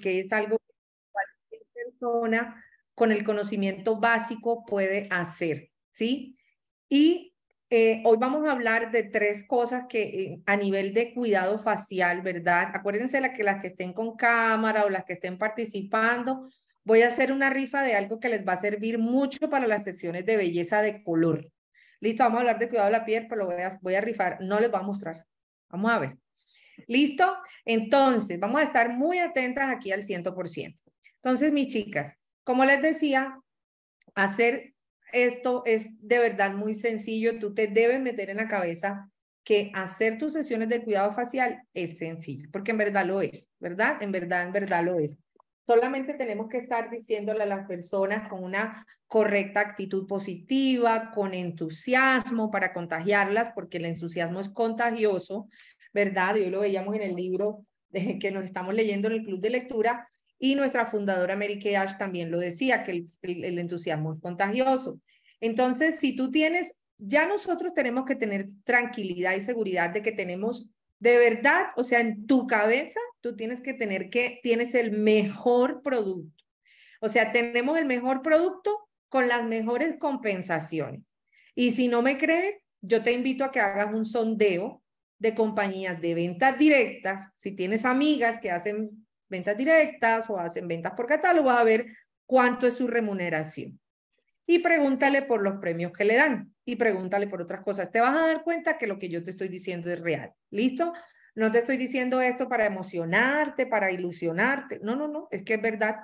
que es algo que cualquier persona con el conocimiento básico puede hacer, ¿sí? Y eh, hoy vamos a hablar de tres cosas que eh, a nivel de cuidado facial, ¿verdad? Acuérdense la que las que estén con cámara o las que estén participando, voy a hacer una rifa de algo que les va a servir mucho para las sesiones de belleza de color. Listo, vamos a hablar de cuidado de la piel, pero lo voy a, voy a rifar, no les va a mostrar. Vamos a ver. ¿Listo? Entonces, vamos a estar muy atentas aquí al 100%. Entonces, mis chicas, como les decía, hacer esto es de verdad muy sencillo. Tú te debes meter en la cabeza que hacer tus sesiones de cuidado facial es sencillo, porque en verdad lo es, ¿verdad? En verdad, en verdad lo es. Solamente tenemos que estar diciéndole a las personas con una correcta actitud positiva, con entusiasmo para contagiarlas, porque el entusiasmo es contagioso, ¿verdad? Yo lo veíamos en el libro que nos estamos leyendo en el club de lectura y nuestra fundadora Mary Kay Ash también lo decía, que el, el entusiasmo es contagioso. Entonces, si tú tienes, ya nosotros tenemos que tener tranquilidad y seguridad de que tenemos de verdad, o sea, en tu cabeza, tú tienes que tener que, tienes el mejor producto. O sea, tenemos el mejor producto con las mejores compensaciones. Y si no me crees, yo te invito a que hagas un sondeo de compañías de ventas directas, si tienes amigas que hacen ventas directas o hacen ventas por catálogo, a ver cuánto es su remuneración. Y pregúntale por los premios que le dan y pregúntale por otras cosas. Te vas a dar cuenta que lo que yo te estoy diciendo es real. ¿Listo? No te estoy diciendo esto para emocionarte, para ilusionarte. No, no, no, es que es verdad.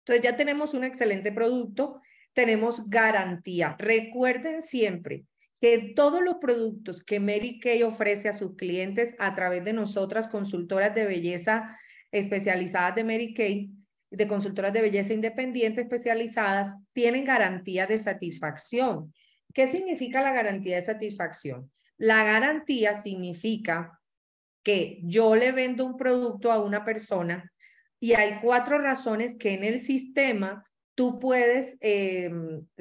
Entonces ya tenemos un excelente producto, tenemos garantía. Recuerden siempre, que todos los productos que Mary Kay ofrece a sus clientes a través de nosotras, consultoras de belleza especializadas de Mary Kay, de consultoras de belleza independientes especializadas, tienen garantía de satisfacción. ¿Qué significa la garantía de satisfacción? La garantía significa que yo le vendo un producto a una persona y hay cuatro razones que en el sistema tú puedes, eh,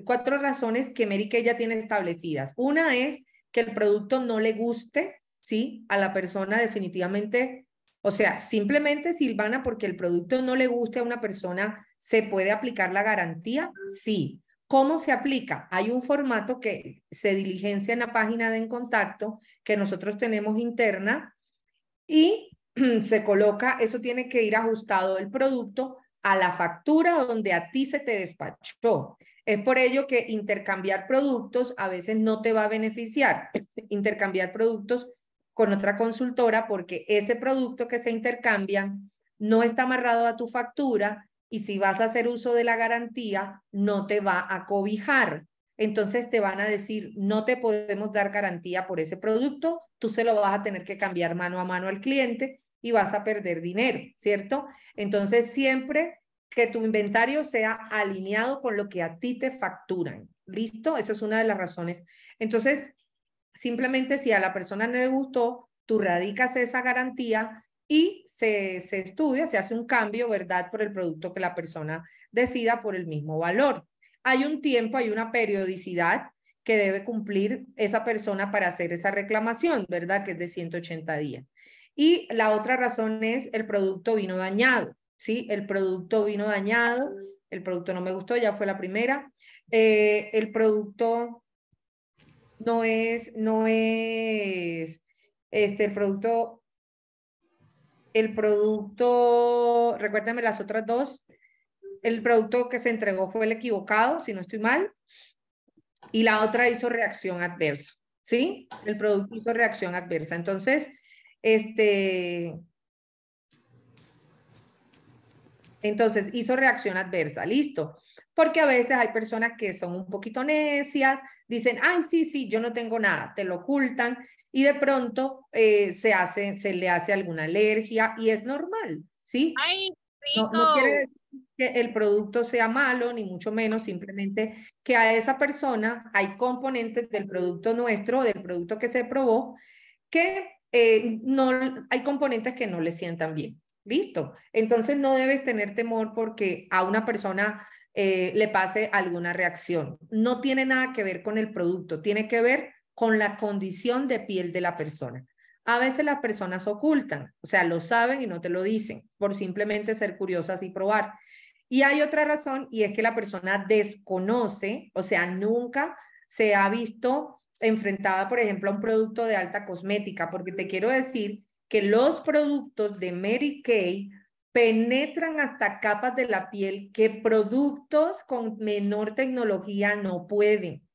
cuatro razones que Mary ya tiene establecidas. Una es que el producto no le guste, ¿sí? A la persona definitivamente, o sea, simplemente Silvana, porque el producto no le guste a una persona, ¿se puede aplicar la garantía? Sí. ¿Cómo se aplica? Hay un formato que se diligencia en la página de En Contacto que nosotros tenemos interna y se coloca, eso tiene que ir ajustado el producto a la factura donde a ti se te despachó. Es por ello que intercambiar productos a veces no te va a beneficiar. Intercambiar productos con otra consultora porque ese producto que se intercambia no está amarrado a tu factura y si vas a hacer uso de la garantía, no te va a cobijar. Entonces te van a decir, no te podemos dar garantía por ese producto, tú se lo vas a tener que cambiar mano a mano al cliente y vas a perder dinero, ¿cierto? Entonces, siempre que tu inventario sea alineado con lo que a ti te facturan. ¿Listo? Esa es una de las razones. Entonces, simplemente si a la persona no le gustó, tú radicas esa garantía y se, se estudia, se hace un cambio, ¿verdad? Por el producto que la persona decida por el mismo valor. Hay un tiempo, hay una periodicidad que debe cumplir esa persona para hacer esa reclamación, ¿verdad? Que es de 180 días. Y la otra razón es el producto vino dañado, ¿sí? El producto vino dañado, el producto no me gustó, ya fue la primera. Eh, el producto no es, no es, este, el producto, el producto, recuérdame las otras dos, el producto que se entregó fue el equivocado, si no estoy mal, y la otra hizo reacción adversa, ¿sí? El producto hizo reacción adversa. Entonces, este, entonces, hizo reacción adversa, listo. Porque a veces hay personas que son un poquito necias, dicen, ay, sí, sí, yo no tengo nada, te lo ocultan y de pronto eh, se, hace, se le hace alguna alergia y es normal, ¿sí? no quiere decir que el producto sea malo, ni mucho menos, simplemente que a esa persona hay componentes del producto nuestro, del producto que se probó, que eh, no, hay componentes que no le sientan bien. Listo. Entonces no debes tener temor porque a una persona eh, le pase alguna reacción. No tiene nada que ver con el producto, tiene que ver con la condición de piel de la persona. A veces las personas ocultan, o sea, lo saben y no te lo dicen por simplemente ser curiosas y probar. Y hay otra razón y es que la persona desconoce, o sea, nunca se ha visto enfrentada, por ejemplo, a un producto de alta cosmética, porque te quiero decir que los productos de Mary Kay penetran hasta capas de la piel que productos con menor tecnología no pueden.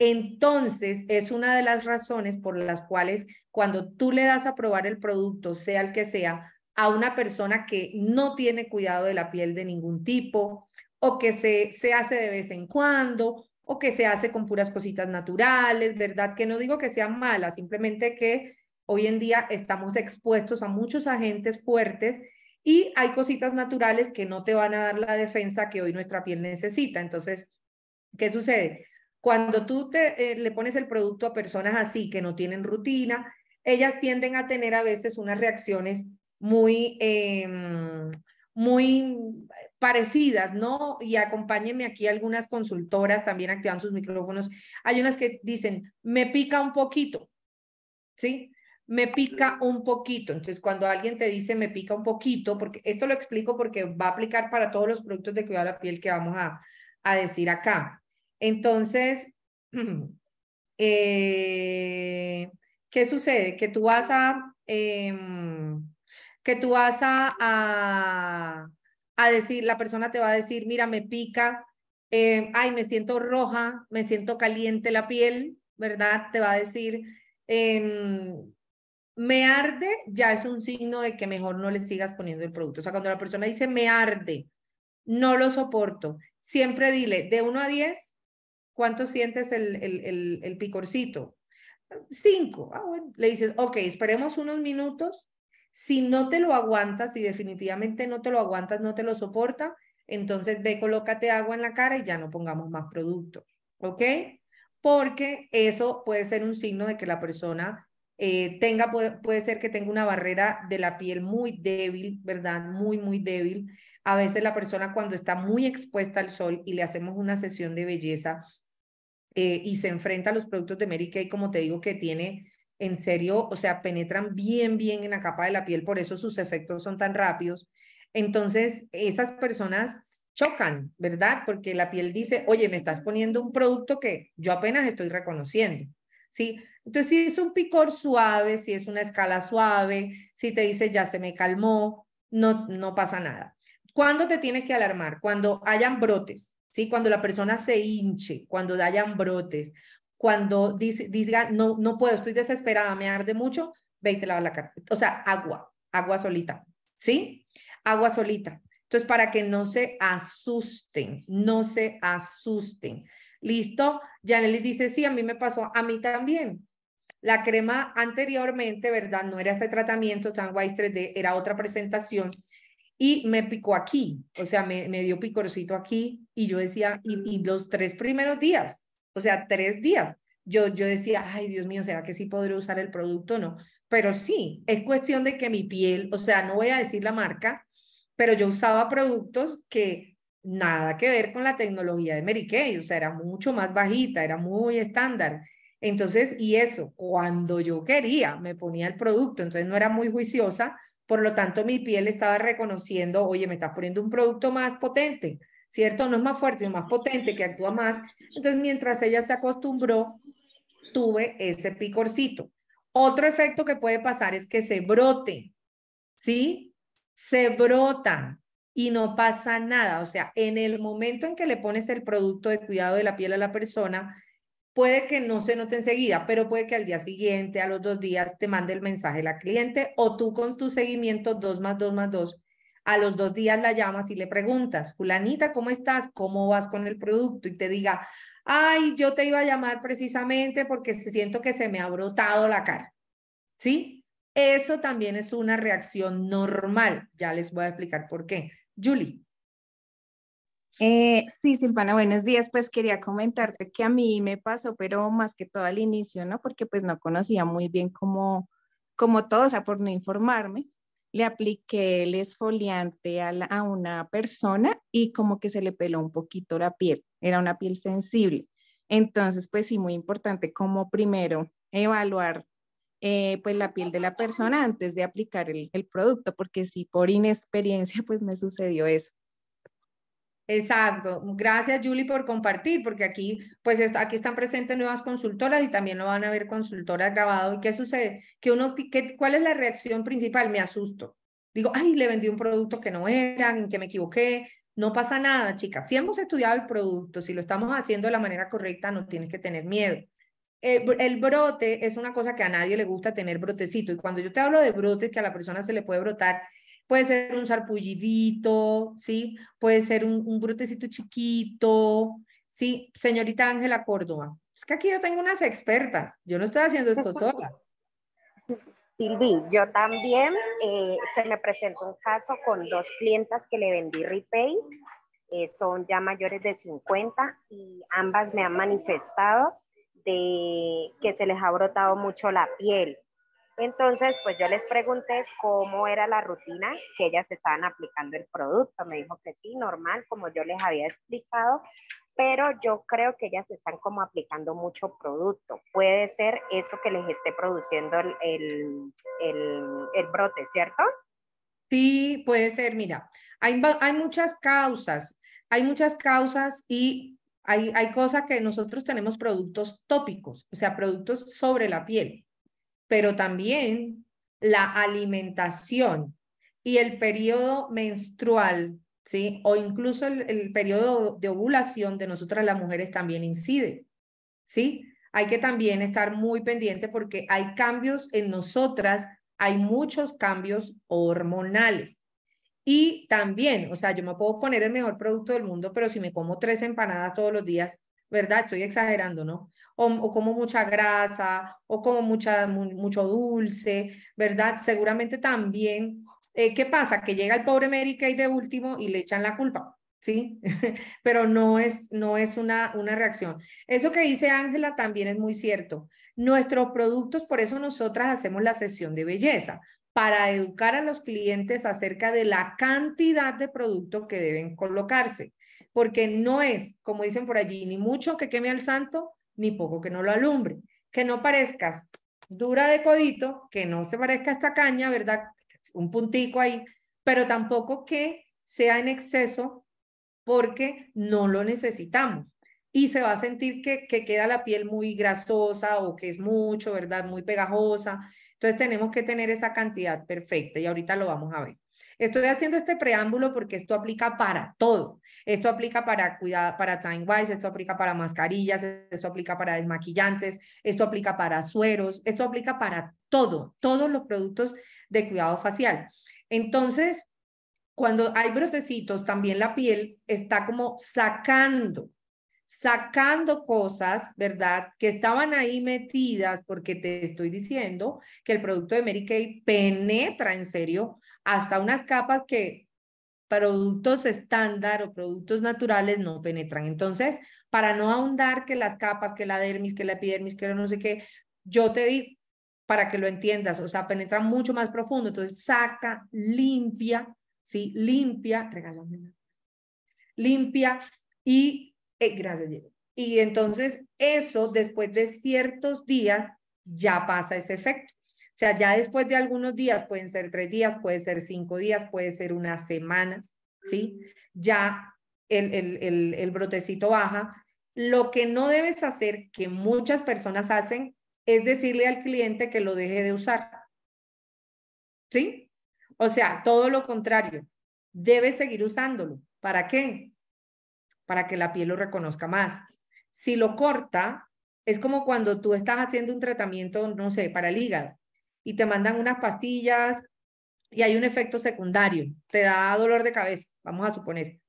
Entonces, es una de las razones por las cuales cuando tú le das a probar el producto, sea el que sea, a una persona que no tiene cuidado de la piel de ningún tipo o que se, se hace de vez en cuando o que se hace con puras cositas naturales, ¿verdad? Que no digo que sean malas, simplemente que hoy en día estamos expuestos a muchos agentes fuertes y hay cositas naturales que no te van a dar la defensa que hoy nuestra piel necesita. Entonces, ¿qué sucede? Cuando tú eh, le pones el producto a personas así que no tienen rutina, ellas tienden a tener a veces unas reacciones muy, em, muy parecidas, ¿no? Y acompáñenme aquí algunas consultoras también activan sus micrófonos. Hay unas que dicen, me pica un poquito, ¿sí? Me pica un poquito. Entonces, cuando alguien te dice, me pica un poquito, porque esto lo explico porque va a aplicar para todos los productos de cuidado de la piel que vamos a, decir acá. Entonces, eh, ¿qué sucede? Que tú vas a... Em, que tú vas a a decir, la persona te va a decir, mira, me pica, eh, ay, me siento roja, me siento caliente la piel, ¿verdad? Te va a decir, em, me arde, ya es un signo de que mejor no le sigas poniendo el producto. O sea, cuando la persona dice, me arde, no lo soporto, siempre dile, de 1 a 10, ¿cuánto sientes el, el, picorcito? 5. Ah, le dices, ok, esperemos unos minutos si no te lo aguantas, si definitivamente no te lo aguantas, no te lo soporta, entonces ve, colócate agua en la cara y ya no pongamos más producto, ¿ok? Porque eso puede ser un signo de que la persona eh, tenga, puede, ser que tenga una barrera de la piel muy débil, ¿verdad? Muy, muy débil. A veces la persona cuando está muy expuesta al sol y le hacemos una sesión de belleza eh, y se enfrenta a los productos de Mary Kay, como te digo, que tiene en serio, o sea, penetran bien, bien en la capa de la piel, por eso sus efectos son tan rápidos. Entonces, esas personas chocan, ¿verdad? Porque la piel dice, oye, me estás poniendo un producto que yo apenas estoy reconociendo, ¿sí? Entonces, si es un picor suave, si es una escala suave, si te dice, ya se me calmó, no, no pasa nada. ¿Cuándo te tienes que alarmar? Cuando hayan brotes, ¿sí? Cuando la persona se hinche, cuando hayan brotes, cuando diga, no, no puedo, estoy desesperada, me arde mucho, ve y te lava la cara. O sea, agua, agua solita, ¿sí? Agua solita. Entonces, para que no se asusten, no se asusten. ¿Listo? Janelis dice, sí, a mí me pasó, a mí también. La crema anteriormente, ¿verdad? No era este tratamiento white 3D, era otra presentación y me picó aquí, o sea, me, me dio picorcito aquí y yo decía, y los tres primeros días, o sea, tres días. Yo, yo decía, ay Dios mío, ¿será que sí podré usar el producto? o No, pero sí, es cuestión de que mi piel, o sea, no voy a decir la marca, pero yo usaba productos que nada que ver con la tecnología de Mary o sea, era mucho más bajita, era muy estándar. Entonces, y eso, cuando yo quería, me ponía el producto, entonces no era muy juiciosa, por lo tanto mi piel estaba reconociendo, oye, me estás poniendo un producto más potente, ¿cierto? No es más fuerte, es más potente, que actúa más. Entonces, mientras ella se acostumbró, tuve ese picorcito. Otro efecto que puede pasar es que se brote, ¿sí? Se brota y no pasa nada. O sea, en el momento en que le pones el producto de cuidado de la piel a la persona, puede que no se note enseguida, pero puede que al día siguiente, a los dos días, te mande el mensaje la cliente o tú con tu seguimiento dos más dos más 2 a los dos días la llamas y le preguntas, fulanita, ¿cómo estás? ¿Cómo vas con el producto? Y te diga, ay, yo te iba a llamar precisamente porque siento que se me ha brotado la cara. ¿Sí? Eso también es una reacción normal. Ya les voy a explicar por qué. Julie. Eh, sí, Silvana, buenos días. Pues quería comentarte que a mí me pasó, pero más que todo al inicio, ¿no? Porque pues no conocía muy bien cómo, cómo todo, o sea, por no informarme le apliqué el esfoliante a, una persona y como que se le peló un poquito la piel, era una piel sensible. Entonces, pues sí, muy importante como primero evaluar eh, pues la piel de la persona antes de aplicar el, producto, porque si por inexperiencia, pues me sucedió eso. Exacto. Gracias, Julie, por compartir, porque aquí, pues, aquí están presentes nuevas consultoras y también lo van a ver consultoras grabado. ¿Y qué sucede? Que uno, ¿Cuál es la reacción principal? Me asusto. Digo, ay, le vendí un producto que no era, que me equivoqué. No pasa nada, chicas. Si hemos estudiado el producto, si lo estamos haciendo de la manera correcta, no tienes que tener miedo. El, el brote es una cosa que a nadie le gusta tener brotecito. Y cuando yo te hablo de brotes, que a la persona se le puede brotar, Puede ser un sarpullidito, ¿sí? Puede ser un, brotecito chiquito, ¿sí? Señorita Ángela Córdoba, es que aquí yo tengo unas expertas, yo no estoy haciendo esto sola. Silvi, yo también eh, se me presentó un caso con dos clientas que le vendí repay, eh, son ya mayores de 50 y ambas me han manifestado de que se les ha brotado mucho la piel, entonces, pues yo les pregunté cómo era la rutina que ellas estaban aplicando el producto. Me dijo que sí, normal, como yo les había explicado, pero yo creo que ellas están como aplicando mucho producto. Puede ser eso que les esté produciendo el, brote, ¿cierto? Sí, puede ser. Mira, hay, muchas causas, hay muchas causas y hay, hay cosas que nosotros tenemos productos tópicos, o sea, productos sobre la piel pero también la alimentación y el periodo menstrual, ¿sí? O incluso el, periodo de ovulación de nosotras las mujeres también incide, ¿sí? Hay que también estar muy pendiente porque hay cambios en nosotras, hay muchos cambios hormonales. Y también, o sea, yo me puedo poner el mejor producto del mundo, pero si me como tres empanadas todos los días, ¿verdad? Estoy exagerando, ¿no? O, como mucha grasa, o como mucha, mucho dulce, ¿verdad? Seguramente también, eh, ¿qué pasa? Que llega el pobre Mary y de último y le echan la culpa, ¿sí? Pero no es, no es una, una reacción. Eso que dice Ángela también es muy cierto. Nuestros productos, por eso nosotras hacemos la sesión de belleza, para educar a los clientes acerca de la cantidad de productos que deben colocarse porque no es, como dicen por allí, ni mucho que queme al santo, ni poco que no lo alumbre. Que no parezcas dura de codito, que no se parezca a esta caña, ¿verdad? Un puntico ahí, pero tampoco que sea en exceso porque no lo necesitamos. Y se va a sentir que, que queda la piel muy grasosa o que es mucho, ¿verdad? Muy pegajosa. Entonces tenemos que tener esa cantidad perfecta y ahorita lo vamos a ver. Estoy haciendo este preámbulo porque esto aplica para todo. Esto aplica para cuidado, para TimeWise, esto aplica para mascarillas, esto aplica para desmaquillantes, esto aplica para sueros, esto aplica para todo, todos los productos de cuidado facial. Entonces, cuando hay brotecitos, también la piel está como sacando, sacando cosas, ¿verdad? Que estaban ahí metidas, porque te estoy diciendo que el producto de Mary Kay penetra en serio hasta unas capas que productos estándar o productos naturales no penetran. Entonces, para no ahondar que las capas, que la dermis, que la epidermis, que no sé qué, yo te di para que lo entiendas, o sea, penetra mucho más profundo. Entonces, saca, limpia, ¿sí? Limpia, regálame. Limpia y, eh, gracias, y entonces eso, después de ciertos días, ya pasa ese efecto. O sea, ya después de algunos días, pueden ser tres días, puede ser cinco días, puede ser una semana, ¿sí? Ya el, el brotecito baja. Lo que no debes hacer, que muchas personas hacen, es decirle al cliente que lo deje de usar. ¿Sí? O sea, todo lo contrario. Debes seguir usándolo. ¿Para qué? Para que la piel lo reconozca más. Si lo corta, es como cuando tú estás haciendo un tratamiento, no sé, para el hígado y te mandan unas pastillas y hay un efecto secundario, te da dolor de cabeza, vamos a suponer.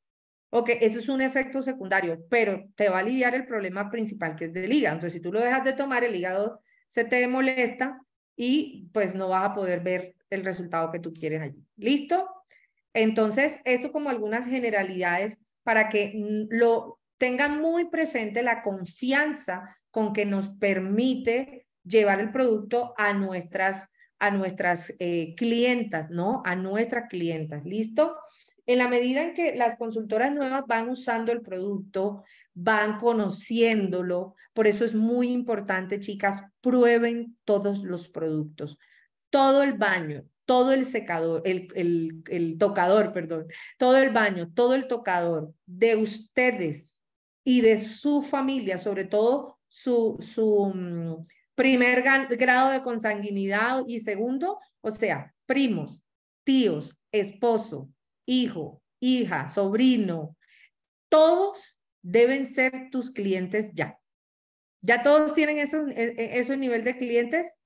Ok, eso es un efecto secundario, pero te va a aliviar el problema principal que es del hígado. Entonces, si tú lo dejas de tomar, el hígado se te molesta y pues no vas a poder ver el resultado que tú quieres allí. ¿Listo? Entonces, esto como algunas generalidades para que mm, lo tengan muy presente la confianza con que nos permite llevar el producto a nuestras, a nuestras eh, clientas, ¿no? A nuestras clientas, ¿listo? En la medida en que las consultoras nuevas van usando el producto, van conociéndolo, por eso es muy importante, chicas, prueben todos los productos, todo el baño, todo el secador, el, el, el, tocador, perdón, todo el baño, todo el tocador de ustedes y de su familia, sobre todo su, su, mm, primer grado de consanguinidad y segundo, o sea, primos, tíos, esposo, hijo, hija, sobrino, todos deben ser tus clientes ya. Ya todos tienen e-, e-, ese nivel de clientes.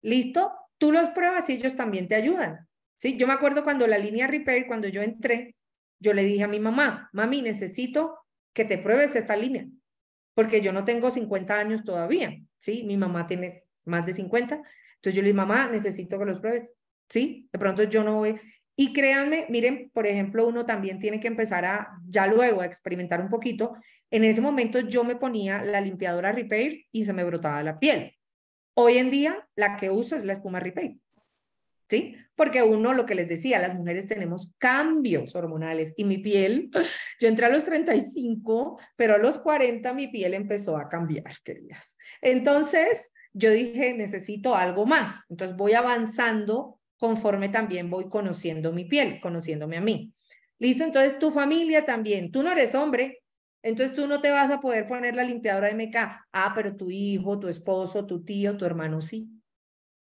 ¿Listo? Tú los pruebas y ellos también te ayudan. ¿sí? Yo me acuerdo cuando la línea Repair, cuando yo entré, yo le dije a mi mamá, mami, necesito que te pruebes esta línea porque yo no tengo 50 años todavía, ¿sí? Mi mamá tiene más de 50, entonces yo le digo, mamá, necesito que los pruebes, ¿sí? De pronto yo no voy. Y créanme, miren, por ejemplo, uno también tiene que empezar a, ya luego, a experimentar un poquito. En ese momento yo me ponía la limpiadora Repair y se me brotaba la piel. Hoy en día la que uso es la espuma Repair. ¿sí? Porque uno, lo que les decía, las mujeres tenemos cambios hormonales y mi piel, yo entré a los 35, pero a los 40 mi piel empezó a cambiar, queridas. Entonces, yo dije, necesito algo más. Entonces, voy avanzando conforme también voy conociendo mi piel, conociéndome a mí. Listo, entonces tu familia también, tú no eres hombre, entonces tú no te vas a poder poner la limpiadora de MK. Ah, pero tu hijo, tu esposo, tu tío, tu hermano sí.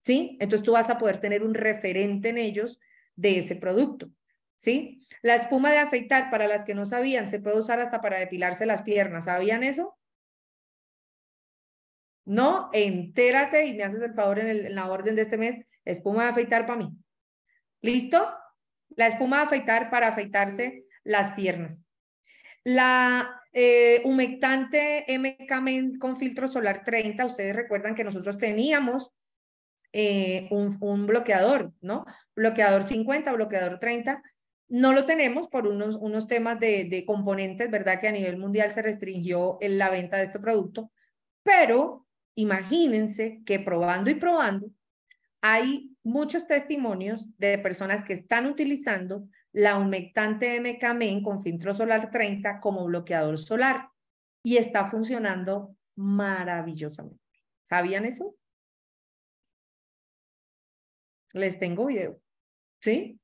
¿sí? Entonces tú vas a poder tener un referente en ellos de ese producto, ¿sí? La espuma de afeitar, para las que no sabían, se puede usar hasta para depilarse las piernas, ¿sabían eso? No, entérate y me haces el favor en, la orden de este mes, espuma de afeitar para mí. ¿Listo? La espuma de afeitar para afeitarse las piernas. La eh, humectante MK con filtro solar 30, ustedes recuerdan que nosotros teníamos eh, un, bloqueador, ¿no? Bloqueador 50, bloqueador 30. No lo tenemos por unos, unos temas de, componentes, ¿verdad? Que a nivel mundial se restringió la venta de este producto, pero imagínense que probando y probando, hay muchos testimonios de personas que están utilizando la humectante MKMEN con filtro solar 30 como bloqueador solar y está funcionando maravillosamente. ¿Sabían eso? les tengo video, ¿sí?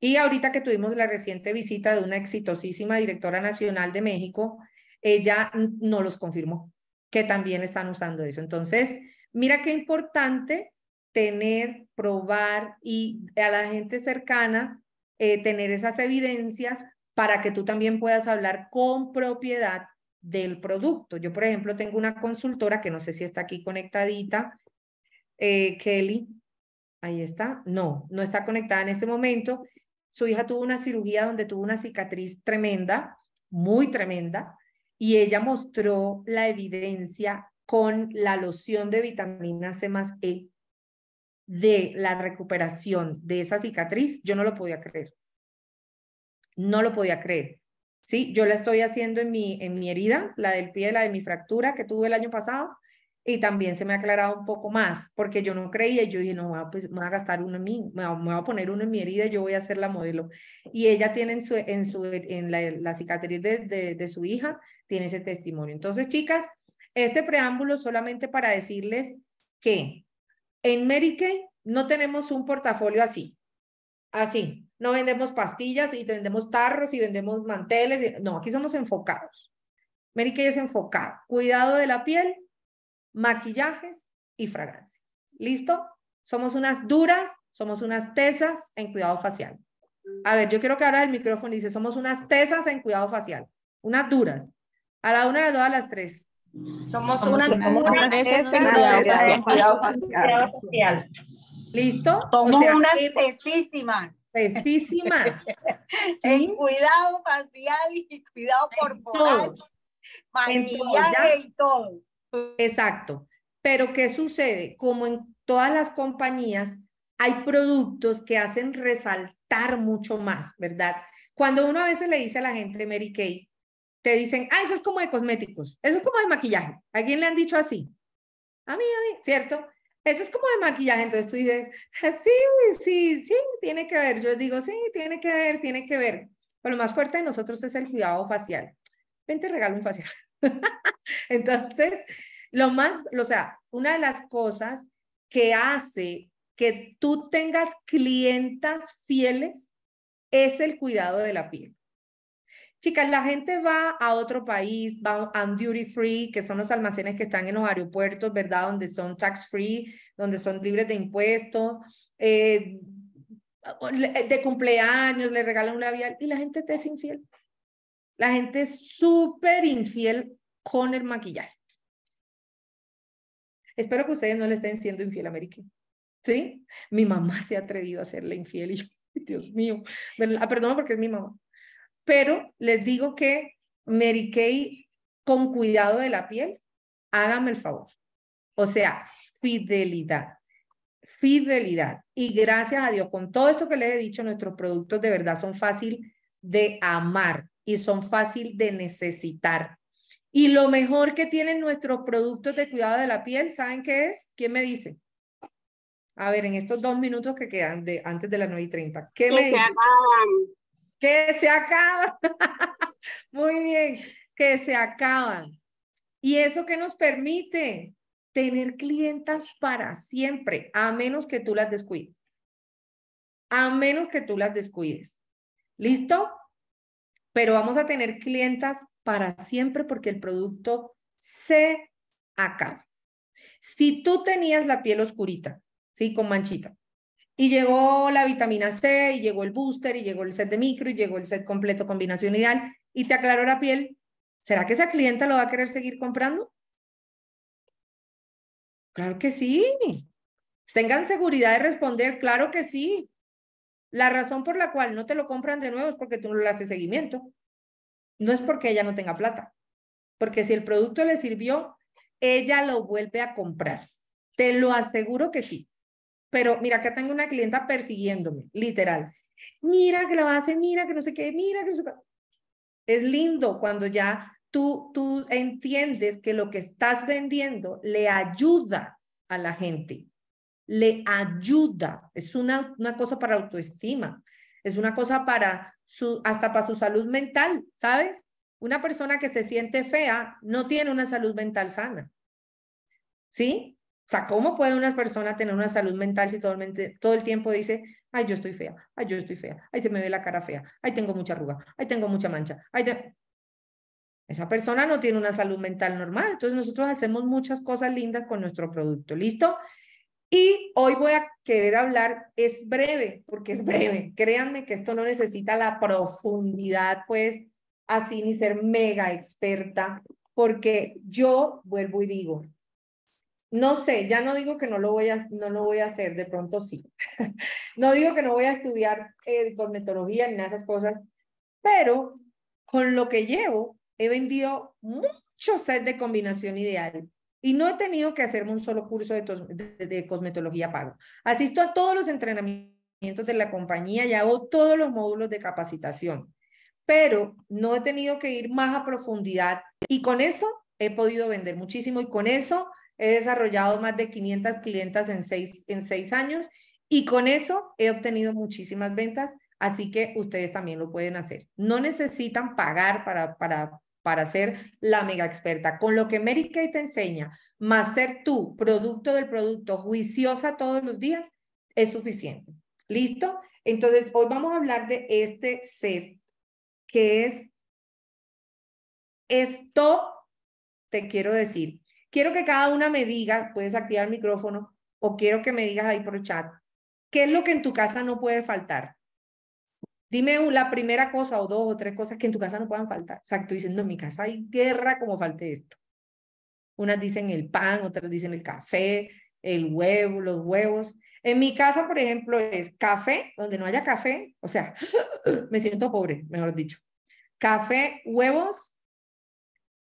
Y ahorita que tuvimos la reciente visita de una exitosísima directora nacional de México, ella no los confirmó que también están usando eso. Entonces, mira qué importante tener, probar y a la gente cercana eh, tener esas evidencias para que tú también puedas hablar con propiedad del producto. Yo, por ejemplo, tengo una consultora que no sé si está aquí conectadita, eh, Kelly, Ahí está. No, no está conectada en este momento. Su hija tuvo una cirugía donde tuvo una cicatriz tremenda, muy tremenda, y ella mostró la evidencia con la loción de vitamina C más E de la recuperación de esa cicatriz. Yo no lo podía creer. No lo podía creer. Sí, yo la estoy haciendo en mi, en mi herida, la del pie, la de mi fractura que tuve el año pasado y también se me ha aclarado un poco más, porque yo no creía, yo dije, no, pues a, voy a gastar uno en mí, me voy, a poner uno en mi herida, yo voy a ser la modelo. Y ella tiene en, su, en, su, en la, cicatriz de, su hija, tiene ese testimonio. Entonces, chicas, este preámbulo solamente para decirles que en Mary no tenemos un portafolio así, así. No vendemos pastillas y vendemos tarros y vendemos manteles. no, aquí somos enfocados. Mary es enfocado. Cuidado de la piel, maquillajes y fragancias. ¿Listo? Somos unas duras, somos unas tesas en cuidado facial. A ver, yo quiero que ahora el micrófono dice, somos unas tesas en cuidado facial, unas duras. A la una, de todas a las tres. Somos, unas tesas en cuidado facial. ¿Listo? Somos unas tesísimas. Tesísimas. En cuidado facial y cuidado corporal. Maquillaje y todo. Exacto. Pero ¿qué sucede? Como en todas las compañías, hay productos que hacen resaltar mucho más, ¿verdad? Cuando uno a veces le dice a la gente Mary Kay, te dicen, ah, eso es como de cosméticos, eso es como de maquillaje. ¿A quién le han dicho así? A mí, a mí, ¿cierto? Eso es como de maquillaje, entonces tú dices, sí, sí, sí, tiene que ver. Yo digo, sí, tiene que ver, tiene que ver. Pero lo más fuerte de nosotros es el cuidado facial. Ven, te regalo un facial. Entonces, lo más, o sea, una de las cosas que hace que tú tengas clientas fieles es el cuidado de la piel. Chicas, la gente va a otro país, va a un duty free, que son los almacenes que están en los aeropuertos, ¿verdad? Donde son tax free, donde son libres de impuestos, eh, de cumpleaños, le regalan un labial y la gente te es infiel. La gente es súper infiel con el maquillaje. Espero que ustedes no le estén siendo infiel a Mary Kay. ¿Sí? Mi mamá se ha atrevido a serle infiel y yo, Dios mío, ah, perdón porque es mi mamá. Pero les digo que Mary Kay, con cuidado de la piel, hágame el favor. O sea, fidelidad, fidelidad. Y gracias a Dios, con todo esto que les he dicho, nuestros productos de verdad son fácil de amar y son fácil de necesitar. Y lo mejor que tienen nuestros productos de cuidado de la piel, ¿saben qué es? ¿Quién me dice? A ver, en estos dos minutos que quedan de, antes de las 9 y 30. que se acaban. Que se acaban. Muy bien, que se acaban. ¿Y eso que nos permite? Tener clientas para siempre, a menos que tú las descuides. A menos que tú las descuides. ¿Listo? pero vamos a tener clientas para siempre porque el producto se acaba. Si tú tenías la piel oscurita, ¿sí? Con manchita, y llegó la vitamina C, y llegó el booster, y llegó el set de micro, y llegó el set completo combinación ideal, y te aclaró la piel, ¿será que esa clienta lo va a querer seguir comprando? Claro que sí. Tengan seguridad de responder, claro que sí. La razón por la cual no te lo compran de nuevo es porque tú no le haces seguimiento. No es porque ella no tenga plata, porque si el producto le sirvió, ella lo vuelve a comprar. Te lo aseguro que sí. Pero mira, acá tengo una clienta persiguiéndome, literal. Mira que la base, mira que no sé qué, mira que no sé qué. Es lindo cuando ya tú, tú entiendes que lo que estás vendiendo le ayuda a la gente le ayuda, es una, una cosa para autoestima, es una cosa para su, hasta para su salud mental, ¿sabes? Una persona que se siente fea no tiene una salud mental sana. ¿Sí? O sea, ¿cómo puede una persona tener una salud mental si todo el, todo el tiempo dice, ay, yo estoy fea, ay, yo estoy fea, ay, se me ve la cara fea, ay, tengo mucha arruga, ay, tengo mucha mancha, ay, te... esa persona no tiene una salud mental normal. Entonces nosotros hacemos muchas cosas lindas con nuestro producto, ¿listo? Y hoy voy a querer hablar, es breve, porque es breve, créanme que esto no necesita la profundidad, pues así ni ser mega experta, porque yo vuelvo y digo, no sé, ya no digo que no lo voy a, no lo voy a hacer, de pronto sí. no digo que no voy a estudiar eh, cosmetología ni esas cosas, pero con lo que llevo he vendido muchos sets de combinación ideal y no he tenido que hacerme un solo curso de, cosmetología pago. Asisto a todos los entrenamientos de la compañía y hago todos los módulos de capacitación, pero no he tenido que ir más a profundidad y con eso he podido vender muchísimo y con eso he desarrollado más de 500 clientas en seis, en seis años y con eso he obtenido muchísimas ventas, así que ustedes también lo pueden hacer. No necesitan pagar para, para para ser la mega experta. Con lo que Mary Kay te enseña, más ser tú, producto del producto, juiciosa todos los días, es suficiente. ¿Listo? Entonces, hoy vamos a hablar de este set que es esto, te quiero decir. Quiero que cada una me diga, puedes activar el micrófono o quiero que me digas ahí por chat, ¿qué es lo que en tu casa no puede faltar? Dime la primera cosa o dos o tres cosas que en tu casa no puedan faltar. O sea, tú dices, no, en mi casa hay guerra como falte esto. Unas dicen el pan, otras dicen el café, el huevo, los huevos. En mi casa, por ejemplo, es café, donde no haya café, o sea, me siento pobre, mejor dicho. Café, huevos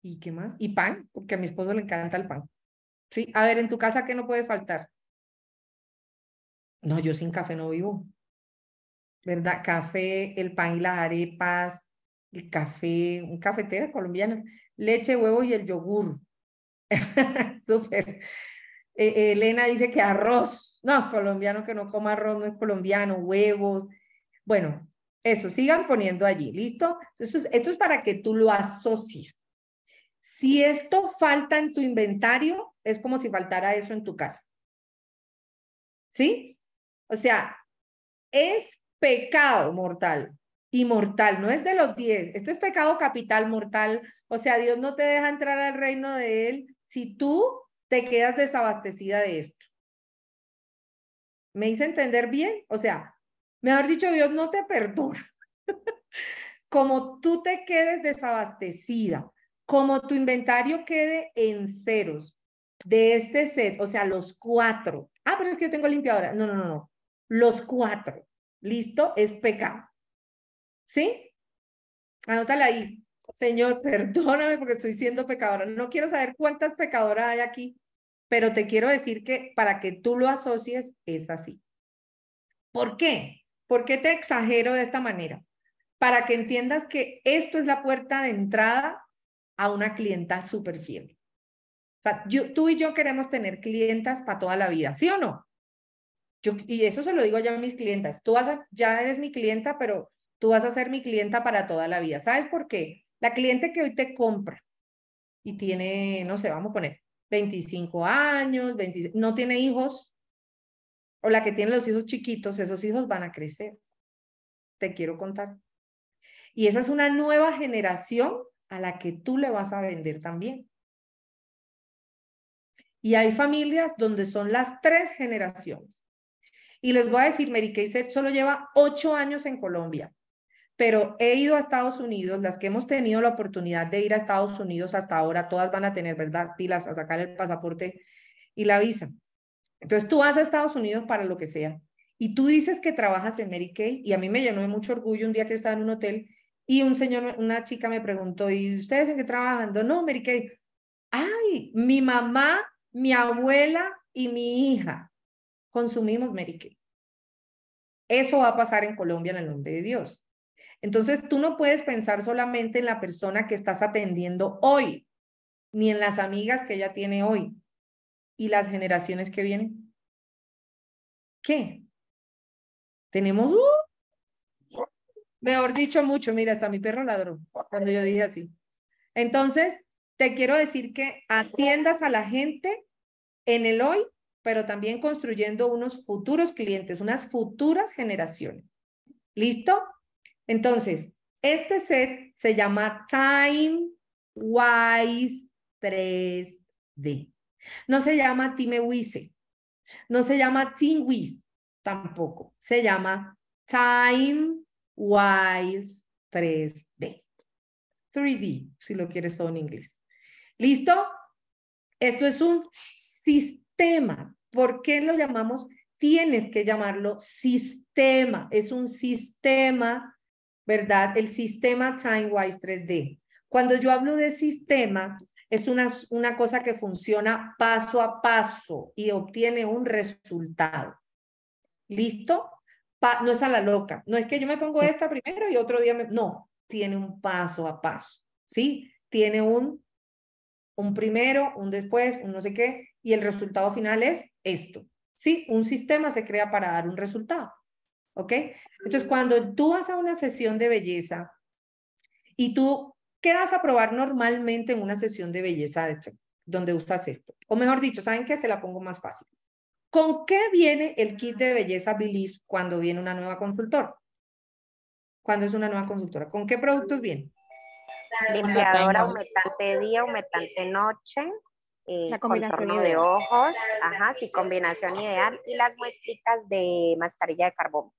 y qué más, y pan, porque a mi esposo le encanta el pan. Sí, a ver, en tu casa, ¿qué no puede faltar? No, yo sin café no vivo. ¿verdad? Café, el pan y las arepas, el café, un cafetera colombiano, leche, huevo y el yogur. Súper. E, Elena dice que arroz. No, colombiano que no coma arroz no es colombiano, huevos. Bueno, eso, sigan poniendo allí, ¿listo? esto es para que tú lo asocies. Si esto falta en tu inventario, es como si faltara eso en tu casa. ¿Sí? O sea, es pecado mortal inmortal, no es de los diez, esto es pecado capital, mortal, o sea, Dios no te deja entrar al reino de Él si tú te quedas desabastecida de esto. ¿Me hice entender bien? O sea, me mejor dicho, Dios no te perdona. como tú te quedes desabastecida, como tu inventario quede en ceros de este set, o sea, los cuatro. Ah, pero es que yo tengo limpiadora. No, no, no, no. Los cuatro. ¿Listo? Es pecado. ¿Sí? Anótale ahí. Señor, perdóname porque estoy siendo pecadora. No quiero saber cuántas pecadoras hay aquí, pero te quiero decir que para que tú lo asocies es así. ¿Por qué? ¿Por qué te exagero de esta manera? Para que entiendas que esto es la puerta de entrada a una clienta súper fiel. O sea, yo, tú y yo queremos tener clientas para toda la vida, ¿sí o no? y eso se lo digo ya a mis clientas. Tú vas a, ya eres mi clienta, pero tú vas a ser mi clienta para toda la vida. ¿Sabes por qué? La cliente que hoy te compra y tiene, no sé, vamos a poner 25 años, no tiene hijos, o la que tiene los hijos chiquitos, esos hijos van a crecer. Te quiero contar. Y esa es una nueva generación a la que tú le vas a vender también. Y hay familias donde son las tres generaciones. Y les voy a decir, Mary Kay solo lleva ocho años en Colombia, pero he ido a Estados Unidos, las que hemos tenido la oportunidad de ir a Estados Unidos hasta ahora, todas van a tener, ¿verdad? Pilas a sacar el pasaporte y la visa. Entonces tú vas a Estados Unidos para lo que sea. Y tú dices que trabajas en Mary Kay y a mí me llenó de mucho orgullo un día que estaba en un hotel y un señor, una chica me preguntó, ¿y ustedes en qué trabajan? No, Mary Kay. Ay, mi mamá, mi abuela y mi hija consumimos Mary Eso va a pasar en Colombia en el nombre de Dios. Entonces, tú no puedes pensar solamente en la persona que estás atendiendo hoy, ni en las amigas que ella tiene hoy y las generaciones que vienen. ¿Qué? Tenemos, mejor dicho, mucho. Mira, está mi perro ladrón cuando yo dije así. Entonces, te quiero decir que atiendas a la gente en el hoy pero también construyendo unos futuros clientes, unas futuras generaciones. ¿Listo? Entonces, este set se llama Time Wise 3D. No se llama Time WISE. no se llama WISE tampoco, se llama Time Wise 3D. 3D, si lo quieres todo en inglés. ¿Listo? Esto es un sistema ¿Por qué lo llamamos? Tienes que llamarlo sistema. Es un sistema, ¿verdad? El sistema TimeWise 3D. Cuando yo hablo de sistema, es una, una cosa que funciona paso a paso y obtiene un resultado. ¿Listo? no es a la loca. No es que yo me pongo esta primero y otro día me... No, tiene un paso a paso. ¿Sí? Tiene un, un primero, un después, un no sé qué, y el resultado final es esto. Sí, un sistema se crea para dar un resultado. ¿Ok? Entonces, cuando tú vas a una sesión de belleza y tú, ¿qué vas a probar normalmente en una sesión de belleza donde usas esto? O mejor dicho, ¿saben qué? Se la pongo más fácil. ¿Con qué viene el kit de belleza Belief cuando viene una nueva consultora? Cuando es una nueva consultora, ¿con qué productos viene? Limpiadora, humectante día, humectante noche eh, la de ojos, ajá, sí, combinación ideal y las muestritas de mascarilla de carbón.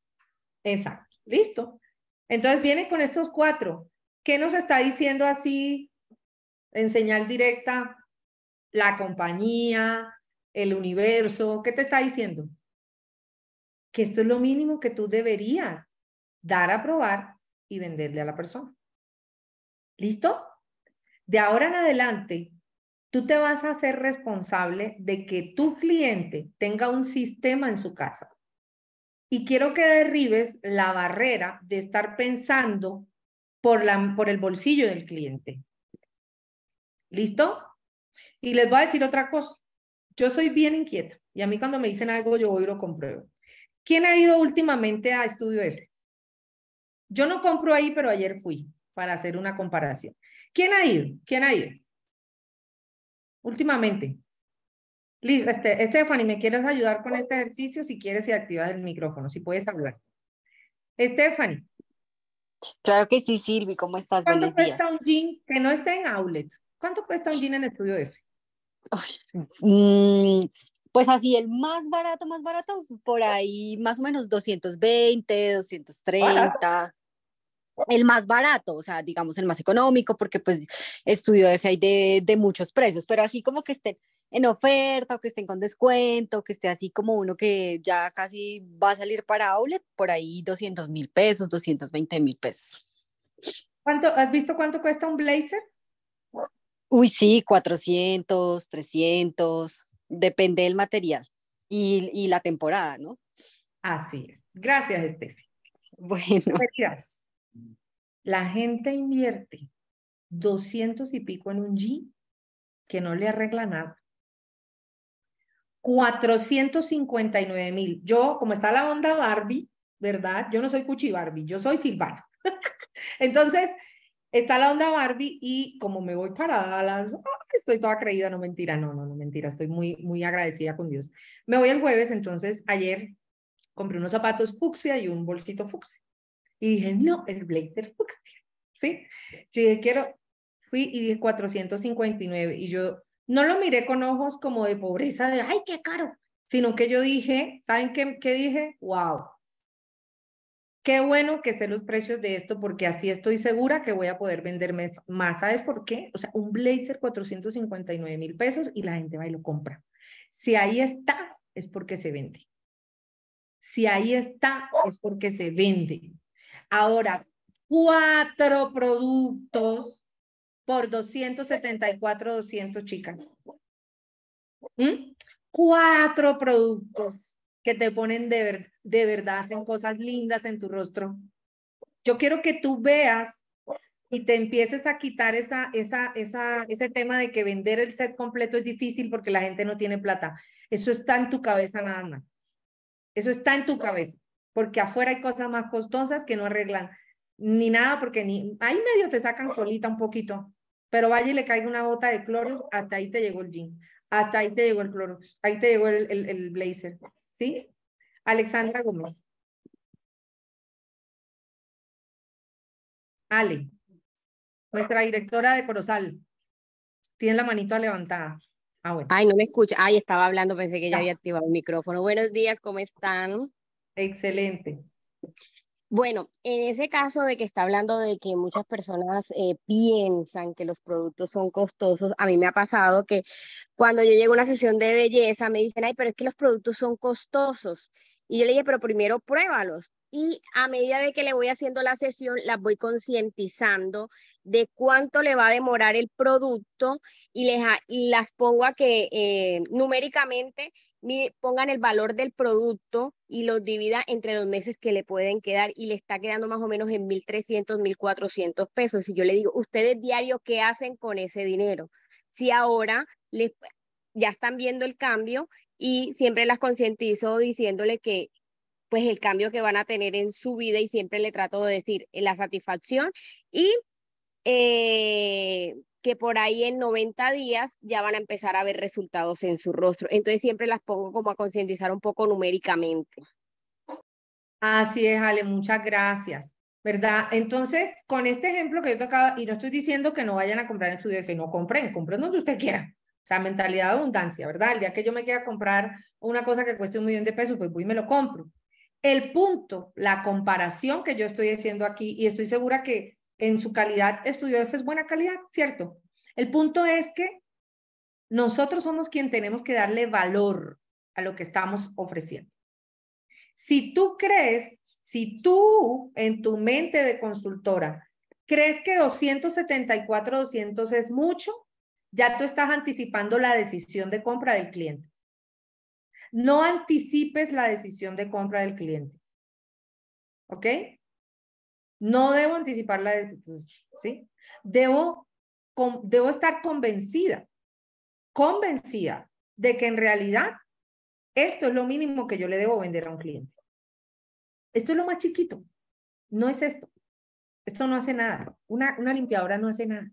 Exacto, listo. Entonces viene con estos cuatro. ¿Qué nos está diciendo así en señal directa? La compañía, el universo, ¿qué te está diciendo? Que esto es lo mínimo que tú deberías dar a probar y venderle a la persona. ¿Listo? De ahora en adelante, tú te vas a hacer responsable de que tu cliente tenga un sistema en su casa. Y quiero que derribes la barrera de estar pensando por, la, por el bolsillo del cliente. ¿Listo? Y les voy a decir otra cosa. Yo soy bien inquieta y a mí cuando me dicen algo yo voy y lo compruebo. ¿Quién ha ido últimamente a Estudio F? Yo no compro ahí, pero ayer fui para hacer una comparación. ¿Quién ha ido? ¿Quién ha ido? últimamente. Liz, este, Stephanie, ¿me quieres ayudar con este ejercicio? Si quieres, si activa el micrófono, si puedes hablar. Stephanie. Claro que sí, Silvi, ¿cómo estás? ¿Cuánto cuesta un jean que no esté en outlet? ¿Cuánto cuesta un jean en Estudio F? Mm, pues así, el más barato, más barato, por ahí más o menos 220, 230 el más barato, o sea, digamos el más económico, porque pues estudio de hay de, de muchos precios, pero así como que estén en oferta o que estén con descuento, que esté así como uno que ya casi va a salir para outlet, por ahí 200 mil pesos, 220 mil pesos. ¿Cuánto, ¿Has visto cuánto cuesta un blazer? Uy, sí, 400, 300, depende del material y, y la temporada, ¿no? Así es. Gracias, Estefi. Bueno. Gracias. La gente invierte 200 y pico en un jean que no le arregla nada. 459 mil. Yo, como está la onda Barbie, ¿verdad? Yo no soy Cuchi Barbie, yo soy Silvana. Entonces, está la onda Barbie y como me voy para Dallas, estoy toda creída, no mentira, no, no, no mentira, estoy muy, muy agradecida con Dios. Me voy el jueves, entonces ayer compré unos zapatos fucsia y un bolsito fucsia. Y dije, no, el blazer ¿sí? quiero, fui y dije 459 y yo no lo miré con ojos como de pobreza, de, ay, qué caro, sino que yo dije, ¿saben qué, qué dije? Wow, qué bueno que sé los precios de esto porque así estoy segura que voy a poder venderme más. ¿Sabes por qué? O sea, un blazer 459 mil pesos y la gente va y lo compra. Si ahí está, es porque se vende. Si ahí está, es porque se vende. Ahora, cuatro productos por 274, 200 chicas. ¿Mm? Cuatro productos que te ponen de, de verdad, hacen cosas lindas en tu rostro. Yo quiero que tú veas y te empieces a quitar esa, esa, esa, ese tema de que vender el set completo es difícil porque la gente no tiene plata. Eso está en tu cabeza nada más. Eso está en tu cabeza porque afuera hay cosas más costosas que no arreglan ni nada, porque ni ahí medio te sacan colita oh. un poquito, pero vaya y le caiga una bota de cloro, oh. hasta ahí te llegó el jean, hasta ahí te llegó el cloro, ahí te llegó el, blazer, ¿sí? Alexandra Gómez. Ale, nuestra directora de Corozal, tiene la manito levantada. Ah, ay, no me escucha. Ay, estaba hablando, pensé que ya había activado el micrófono. Buenos días, ¿cómo están? Excelente. Bueno, en ese caso de que está hablando de que muchas personas eh, piensan que los productos son costosos, a mí me ha pasado que cuando yo llego a una sesión de belleza me dicen, ay, pero es que los productos son costosos. Y yo le dije, pero primero pruébalos. Y a medida de que le voy haciendo la sesión, las voy concientizando de cuánto le va a demorar el producto y, les, las pongo a que eh, numéricamente pongan el valor del producto y los divida entre los meses que le pueden quedar y le está quedando más o menos en 1.300, 1.400 pesos. Y yo le digo, ustedes diario, ¿qué hacen con ese dinero? Si ahora les, ya están viendo el cambio y siempre las concientizo diciéndole que pues el cambio que van a tener en su vida y siempre le trato de decir eh, la satisfacción y eh, que por ahí en 90 días ya van a empezar a ver resultados en su rostro. Entonces siempre las pongo como a concientizar un poco numéricamente. Así es, Ale, muchas gracias. ¿Verdad? Entonces, con este ejemplo que yo te acabo, y no estoy diciendo que no vayan a comprar en su DF, no compren, compren donde usted quiera. O sea, mentalidad de abundancia, ¿verdad? El día que yo me quiera comprar una cosa que cueste un millón de pesos, pues voy y me lo compro. El punto, la comparación que yo estoy haciendo aquí, y estoy segura que en su calidad estudió de es buena calidad, ¿cierto? El punto es que nosotros somos quien tenemos que darle valor a lo que estamos ofreciendo. Si tú crees, si tú en tu mente de consultora crees que 274, 200 es mucho, ya tú estás anticipando la decisión de compra del cliente. No anticipes la decisión de compra del cliente. ¿Ok? No debo anticipar la pues, ¿sí? Debo, debo estar convencida, convencida de que en realidad esto es lo mínimo que yo le debo vender a un cliente. Esto es lo más chiquito, no es esto. Esto no hace nada. Una, una limpiadora no hace nada.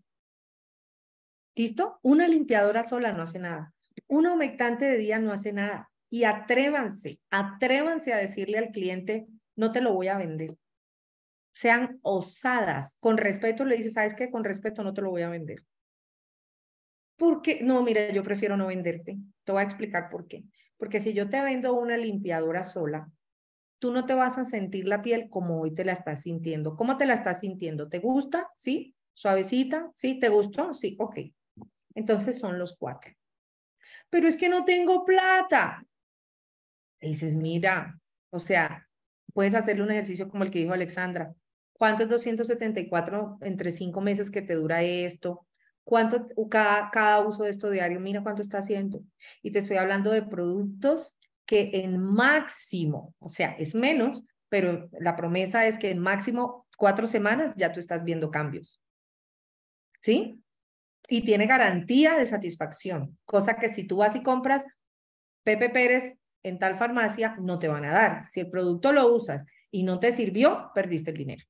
¿Listo? Una limpiadora sola no hace nada. Un humectante de día no hace nada. Y atrévanse, atrévanse a decirle al cliente, no te lo voy a vender sean osadas. Con respeto le dices, ¿sabes qué? Con respeto no te lo voy a vender. qué? no, mira, yo prefiero no venderte. Te voy a explicar por qué. Porque si yo te vendo una limpiadora sola, tú no te vas a sentir la piel como hoy te la estás sintiendo. ¿Cómo te la estás sintiendo? ¿Te gusta? ¿Sí? ¿Suavecita? ¿Sí? ¿Te gustó? Sí, ok. Entonces son los cuatro. Pero es que no tengo plata. dices, mira, o sea, puedes hacerle un ejercicio como el que dijo Alexandra. ¿Cuánto es 274 entre cinco meses que te dura esto? ¿Cuánto cada, cada uso de esto diario? Mira cuánto está haciendo. Y te estoy hablando de productos que en máximo, o sea, es menos, pero la promesa es que en máximo cuatro semanas ya tú estás viendo cambios. ¿Sí? Y tiene garantía de satisfacción, cosa que si tú vas y compras Pepe Pérez en tal farmacia, no te van a dar. Si el producto lo usas y no te sirvió, perdiste el dinero.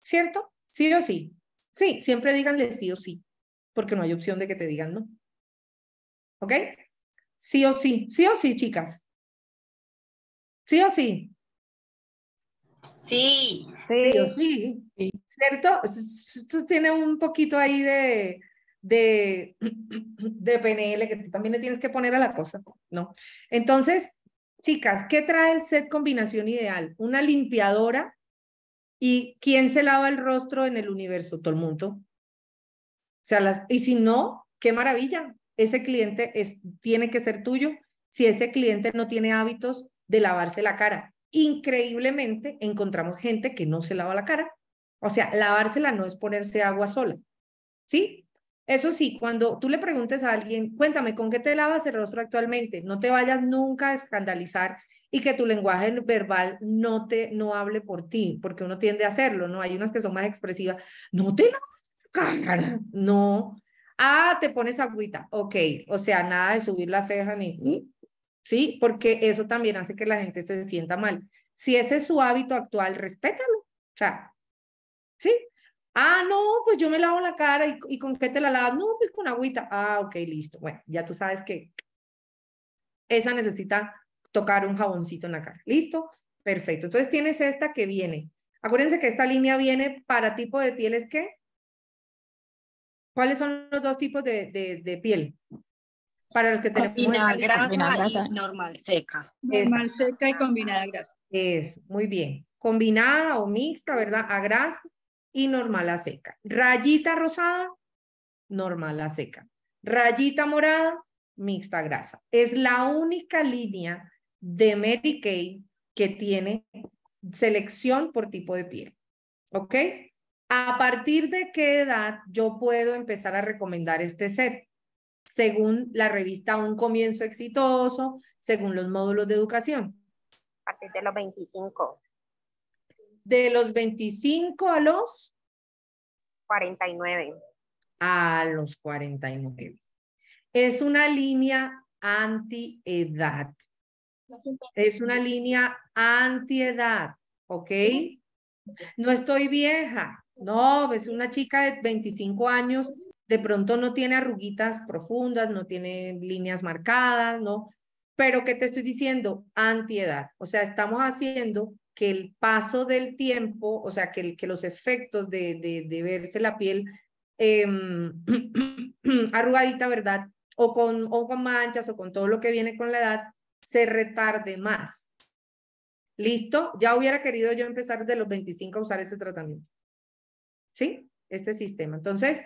¿cierto? Sí o sí. Sí, siempre díganle sí o sí, porque no hay opción de que te digan no. ¿Ok? Sí o sí, sí o sí, chicas. Sí o sí. Sí. Sí, o sí. ¿Cierto? Esto tiene un poquito ahí de, de, de PNL que tú también le tienes que poner a la cosa, ¿no? Entonces, chicas, ¿qué trae el set combinación ideal? Una limpiadora ¿Y quién se lava el rostro en el universo? Todo el mundo. O sea, y si no, qué maravilla. Ese cliente es, tiene que ser tuyo si ese cliente no tiene hábitos de lavarse la cara. Increíblemente encontramos gente que no se lava la cara. O sea, lavársela no es ponerse agua sola. ¿Sí? Eso sí, cuando tú le preguntes a alguien, cuéntame, ¿con qué te lavas el rostro actualmente? No te vayas nunca a escandalizar y que tu lenguaje verbal no te no hable por ti, porque uno tiende a hacerlo, ¿no? Hay unas que son más expresivas, no te la cara, no. Ah, te pones agüita, ok, o sea, nada de subir la ceja ni, ¿sí? Porque eso también hace que la gente se sienta mal. Si ese es su hábito actual, respétalo, o sea, ¿sí? Ah, no, pues yo me lavo la cara y, y con qué te la lavas, no, pues con agüita, ah, ok, listo, bueno, ya tú sabes que esa necesita tocar un jaboncito en la cara. ¿Listo? Perfecto. Entonces tienes esta que viene. Acuérdense que esta línea viene para tipo de pieles que... ¿Cuáles son los dos tipos de, piel? Para los que tenemos... Combinada grasa, grasa. Y normal seca. Normal seca y combinada grasa. Es, muy bien. Combinada o mixta, ¿verdad? A grasa y normal a seca. Rayita rosada, normal a seca. Rayita morada, mixta grasa. Es la única línea de Mary Kay que tiene selección por tipo de piel. ¿Ok? ¿A partir de qué edad yo puedo empezar a recomendar este set? Según la revista Un Comienzo Exitoso, según los módulos de educación. A partir de los 25. De los 25 a los 49. A los 49. Es una línea anti edad es una línea antiedad, ¿ok? No estoy vieja, no, es una chica de 25 años, de pronto no tiene arruguitas profundas, no tiene líneas marcadas, ¿no? Pero ¿qué te estoy diciendo? Antiedad. O sea, estamos haciendo que el paso del tiempo, o sea, que, que los efectos de, de, verse la piel em, arrugadita, ¿verdad? O con, o con manchas o con todo lo que viene con la edad, se retarde más. ¿Listo? Ya hubiera querido yo empezar de los 25 a usar este tratamiento. ¿Sí? Este sistema. Entonces,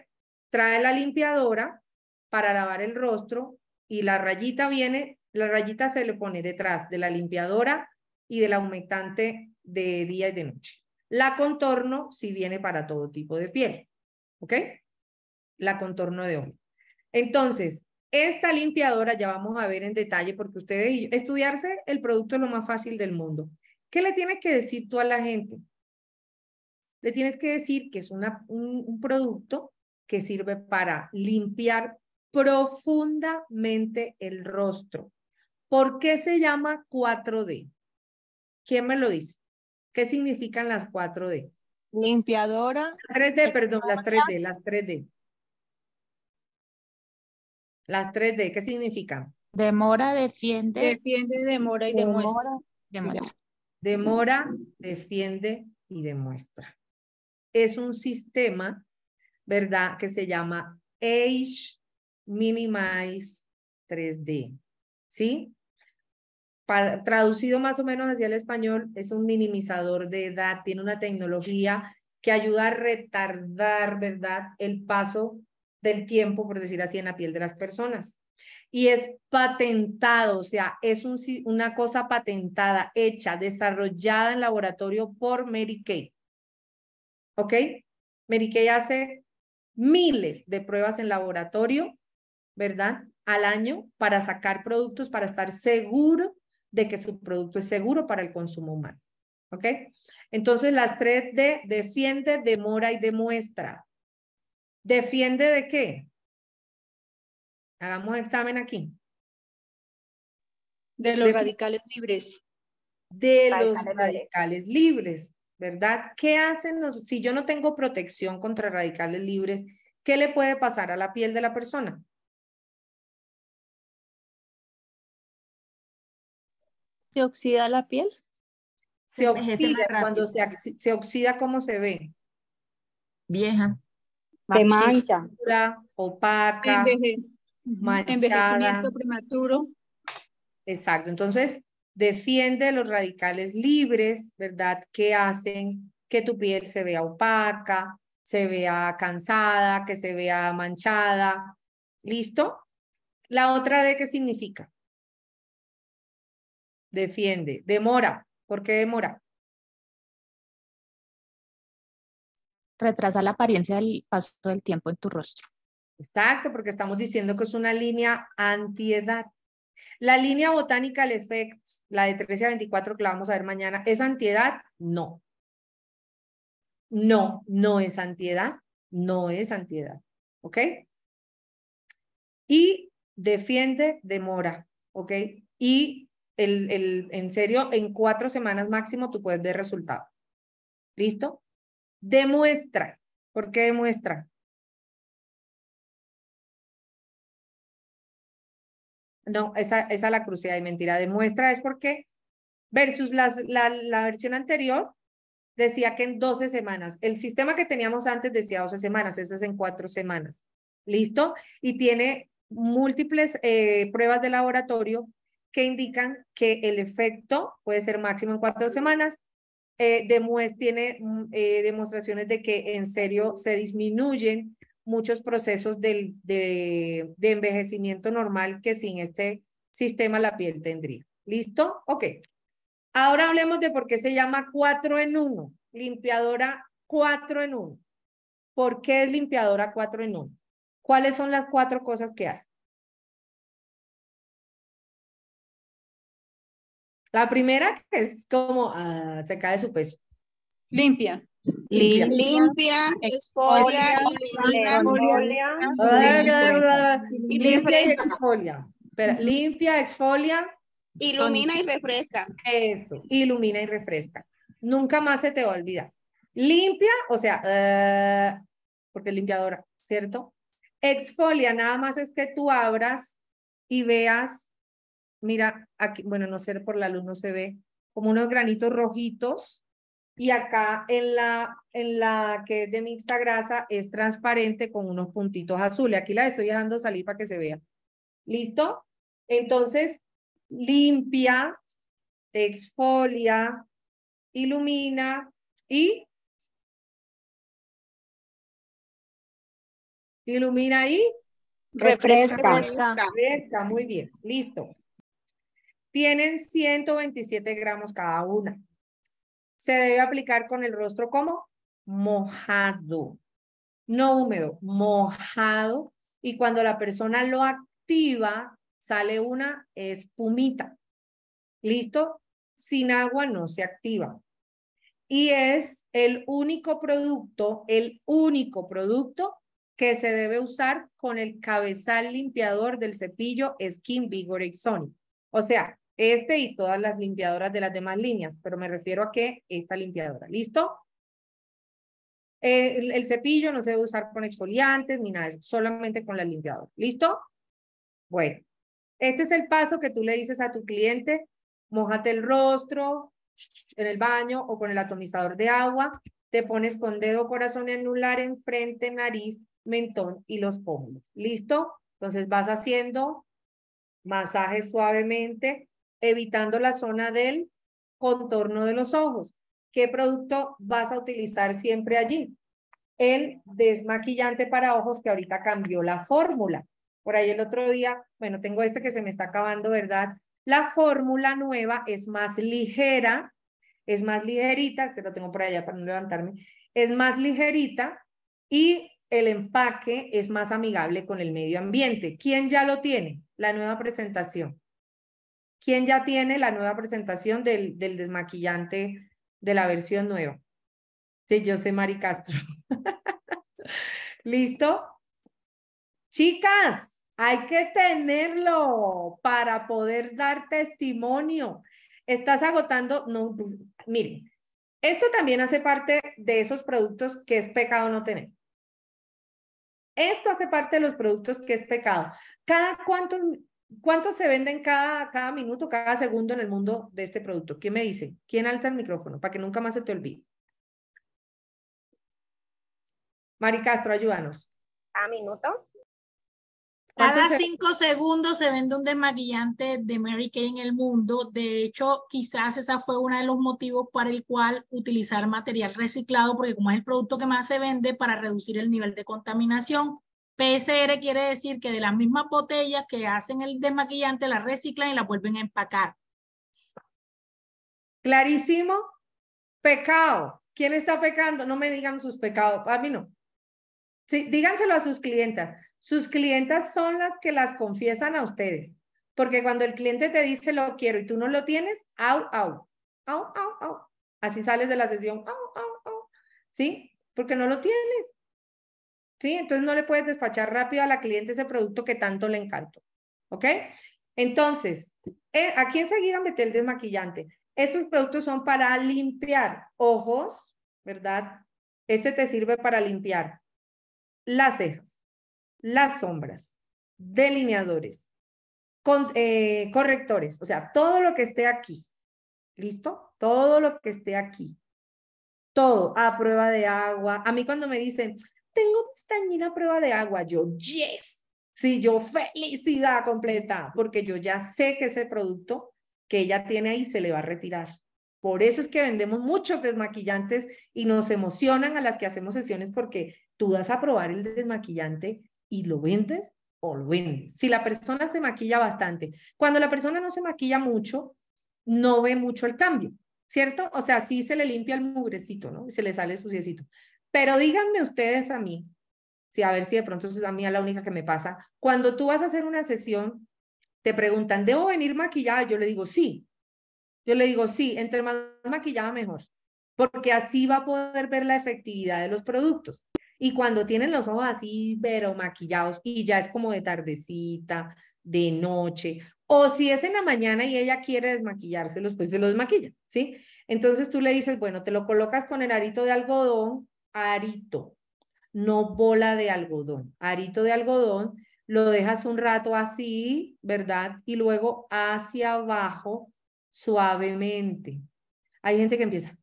trae la limpiadora para lavar el rostro y la rayita viene, la rayita se le pone detrás de la limpiadora y del aumentante de día y de noche. La contorno si viene para todo tipo de piel. ¿Ok? La contorno de hoy. Entonces, esta limpiadora ya vamos a ver en detalle porque ustedes estudiarse el producto es lo más fácil del mundo. ¿Qué le tienes que decir tú a la gente? Le tienes que decir que es un, un producto que sirve para limpiar profundamente el rostro. ¿Por qué se llama 4D? ¿Quién me lo dice? ¿Qué significan las 4D? Limpiadora. 3D, perdón, las 3D, las 3D. Las 3D, ¿qué significan? Demora, defiende. Defiende, demora y demuestra. Demora, defiende y demuestra. Es un sistema, ¿verdad? Que se llama Age Minimize 3D. ¿Sí? traducido más o menos hacia el español, es un minimizador de edad, tiene una tecnología que ayuda a retardar, ¿verdad? El paso del tiempo, por decir así, en la piel de las personas. Y es patentado, o sea, es un, una cosa patentada, hecha, desarrollada en laboratorio por Mary Kay. ¿Ok? Mary hace miles de pruebas en laboratorio, ¿verdad? Al año para sacar productos, para estar seguro de que su producto es seguro para el consumo humano. ¿Ok? Entonces, las tres D, defiende, demora y demuestra. ¿Defiende de qué? Hagamos examen aquí. De los radicales libres. De los radicales libres, ¿verdad? ¿Qué hacen los, si yo no tengo protección contra radicales libres, qué le puede pasar a la piel de la persona? ¿Se oxida la piel? Se, oxida, cuando se, se oxida, ¿cómo se ve? Vieja te mancha. Opaca, envejecimiento prematuro. Exacto. Entonces, defiende los radicales libres, ¿verdad? Que hacen que tu piel se vea opaca, se vea cansada, que se vea manchada. ¿Listo? La otra de ¿qué significa? Defiende. Demora. ¿Por qué demora? retrasa la apariencia del paso del tiempo en tu rostro. Exacto, porque estamos diciendo que es una línea antiedad. La línea botánica efecto, la de 13 a 24 que la vamos a ver mañana, ¿es antiedad? No. No, no es antiedad. No es antiedad. ¿Ok? Y defiende, demora. ¿Ok? Y el, el, en serio, en cuatro semanas máximo tú puedes ver resultado. ¿Listo? Demuestra. ¿Por qué demuestra? No, esa, es la cruzada y mentira. Demuestra es porque versus las, la, versión anterior decía que en 12 semanas. El sistema que teníamos antes decía 12 semanas, esas es en 4 semanas. ¿Listo? Y tiene múltiples eh, pruebas de laboratorio que indican que el efecto puede ser máximo en 4 semanas, eh, tiene mm, eh, demostraciones de que en serio se disminuyen muchos procesos de, de envejecimiento normal que sin este sistema la piel tendría. ¿Listo? Ok. Ahora hablemos de por qué se llama cuatro en uno, limpiadora cuatro en uno. ¿Por qué es limpiadora cuatro en uno? ¿Cuáles son las cuatro cosas que hace? La primera es como ah, se cae su peso. Limpia. Limpia, exfolia, ilumina, limpia y exfolia. limpia, exfolia. Ilumina y refresca. Eso, ilumina y refresca. Nunca más se te va a olvidar. Limpia, o sea, eh, porque es limpiadora, ¿cierto? Exfolia, nada más es que tú abras y veas mira, aquí, bueno, no sé, por la luz no se ve, como unos granitos rojitos. Y acá en la, en la que es de mixta grasa es transparente con unos puntitos azules. Aquí la estoy dejando salir para que se vea. ¿Listo? Entonces, limpia, exfolia, ilumina y ilumina y refresca. refresca. Muy bien, listo. Tienen 127 gramos cada una. Se debe aplicar con el rostro como mojado, no húmedo, mojado. Y cuando la persona lo activa, sale una espumita. ¿Listo? Sin agua no se activa. Y es el único producto, el único producto que se debe usar con el cabezal limpiador del cepillo Skin Vigor O sea, este y todas las limpiadoras de las demás líneas, pero me refiero a que esta limpiadora, ¿listo? Eh, el, cepillo no se debe usar con exfoliantes ni nada, solamente con la limpiadora, ¿listo? Bueno, este es el paso que tú le dices a tu cliente, mojate el rostro en el baño o con el atomizador de agua, te pones con dedo, corazón anular enfrente, nariz, mentón y los pómulos, ¿listo? Entonces vas haciendo masaje suavemente evitando la zona del contorno de los ojos. ¿Qué producto vas a utilizar siempre allí? El desmaquillante para ojos que ahorita cambió la fórmula. Por ahí el otro día, bueno, tengo este que se me está acabando, ¿verdad? La fórmula nueva es más ligera, es más ligerita, que lo tengo por allá para no levantarme, es más ligerita y el empaque es más amigable con el medio ambiente. ¿Quién ya lo tiene? La nueva presentación. ¿Quién ya tiene la nueva presentación del, desmaquillante de la versión nueva. Sí, yo sé Mari Castro. ¿Listo? Chicas, hay que tenerlo para poder dar testimonio. Estás agotando, no, pues, miren, esto también hace parte de esos productos que es pecado no tener. Esto hace parte de los productos que es pecado. Cada cuánto ¿Cuántos se venden cada, cada minuto, cada segundo en el mundo de este producto? ¿Quién me dice? ¿Quién alta el micrófono para que nunca más se te olvide? Mari Castro, ayúdanos. ¿A minuto? Cada cinco segundos se vende un desmaquillante de Mary Kay en el mundo. De hecho, quizás esa fue uno de los motivos para el cual utilizar material reciclado, porque como es el producto que más se vende para reducir el nivel de contaminación, PSR quiere decir que de las mismas botellas que hacen el desmaquillante, la reciclan y la vuelven a empacar. Clarísimo. Pecado. ¿Quién está pecando? No me digan sus pecados. A mí no. Sí, díganselo a sus clientas. Sus clientas son las que las confiesan a ustedes. Porque cuando el cliente te dice lo quiero y tú no lo tienes, au, au, au, au, au. Así sales de la sesión, au, au, au. ¿Sí? Porque no lo tienes. ¿sí? Entonces no le puedes despachar rápido a la cliente ese producto que tanto le encantó, ¿ok? Entonces, eh, aquí enseguida meter el desmaquillante. Estos productos son para limpiar ojos, ¿verdad? Este te sirve para limpiar las cejas, las sombras, delineadores, eh, correctores, o sea, todo lo que esté aquí. ¿Listo? Todo lo que esté aquí. Todo a prueba de agua. A mí cuando me dicen, tengo pestañina prueba de agua. Yo, yes. Sí, yo felicidad completa, porque yo ya sé que ese producto que ella tiene ahí se le va a retirar. Por eso es que vendemos muchos desmaquillantes y nos emocionan a las que hacemos sesiones porque tú das a probar el desmaquillante y lo vendes o lo vendes. Si la persona se maquilla bastante, cuando la persona no se maquilla mucho, no ve mucho el cambio, ¿cierto? O sea, sí se le limpia el mugrecito, ¿no? Se le sale suciecito. Pero díganme ustedes a mí, si a ver si de pronto es a mí la única que me pasa, cuando tú vas a hacer una sesión, te preguntan, ¿debo venir maquillada? Yo le digo, sí. Yo le digo, sí, entre más maquillada mejor, porque así va a poder ver la efectividad de los productos. Y cuando tienen los ojos así, pero maquillados, y ya es como de tardecita, de noche, o si es en la mañana y ella quiere desmaquillárselos, pues se los maquilla, ¿sí? Entonces tú le dices, bueno, te lo colocas con el arito de algodón, arito, no bola de algodón. Arito de algodón lo dejas un rato así, ¿verdad? Y luego hacia abajo suavemente. Hay gente que empieza.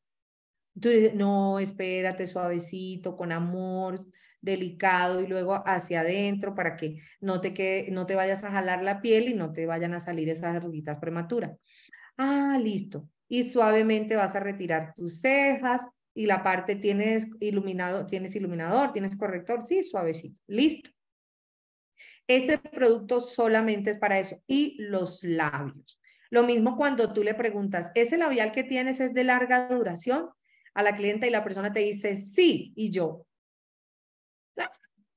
Tú no, espérate suavecito, con amor, delicado y luego hacia adentro para que no te, que no te vayas a jalar la piel y no te vayan a salir esas arruguitas prematuras. Ah, listo. Y suavemente vas a retirar tus cejas, y la parte tienes iluminado, tienes iluminador, tienes corrector, sí, suavecito, listo. Este producto solamente es para eso y los labios. Lo mismo cuando tú le preguntas, ¿ese labial que tienes es de larga duración? A la clienta y la persona te dice, sí, y yo, ah,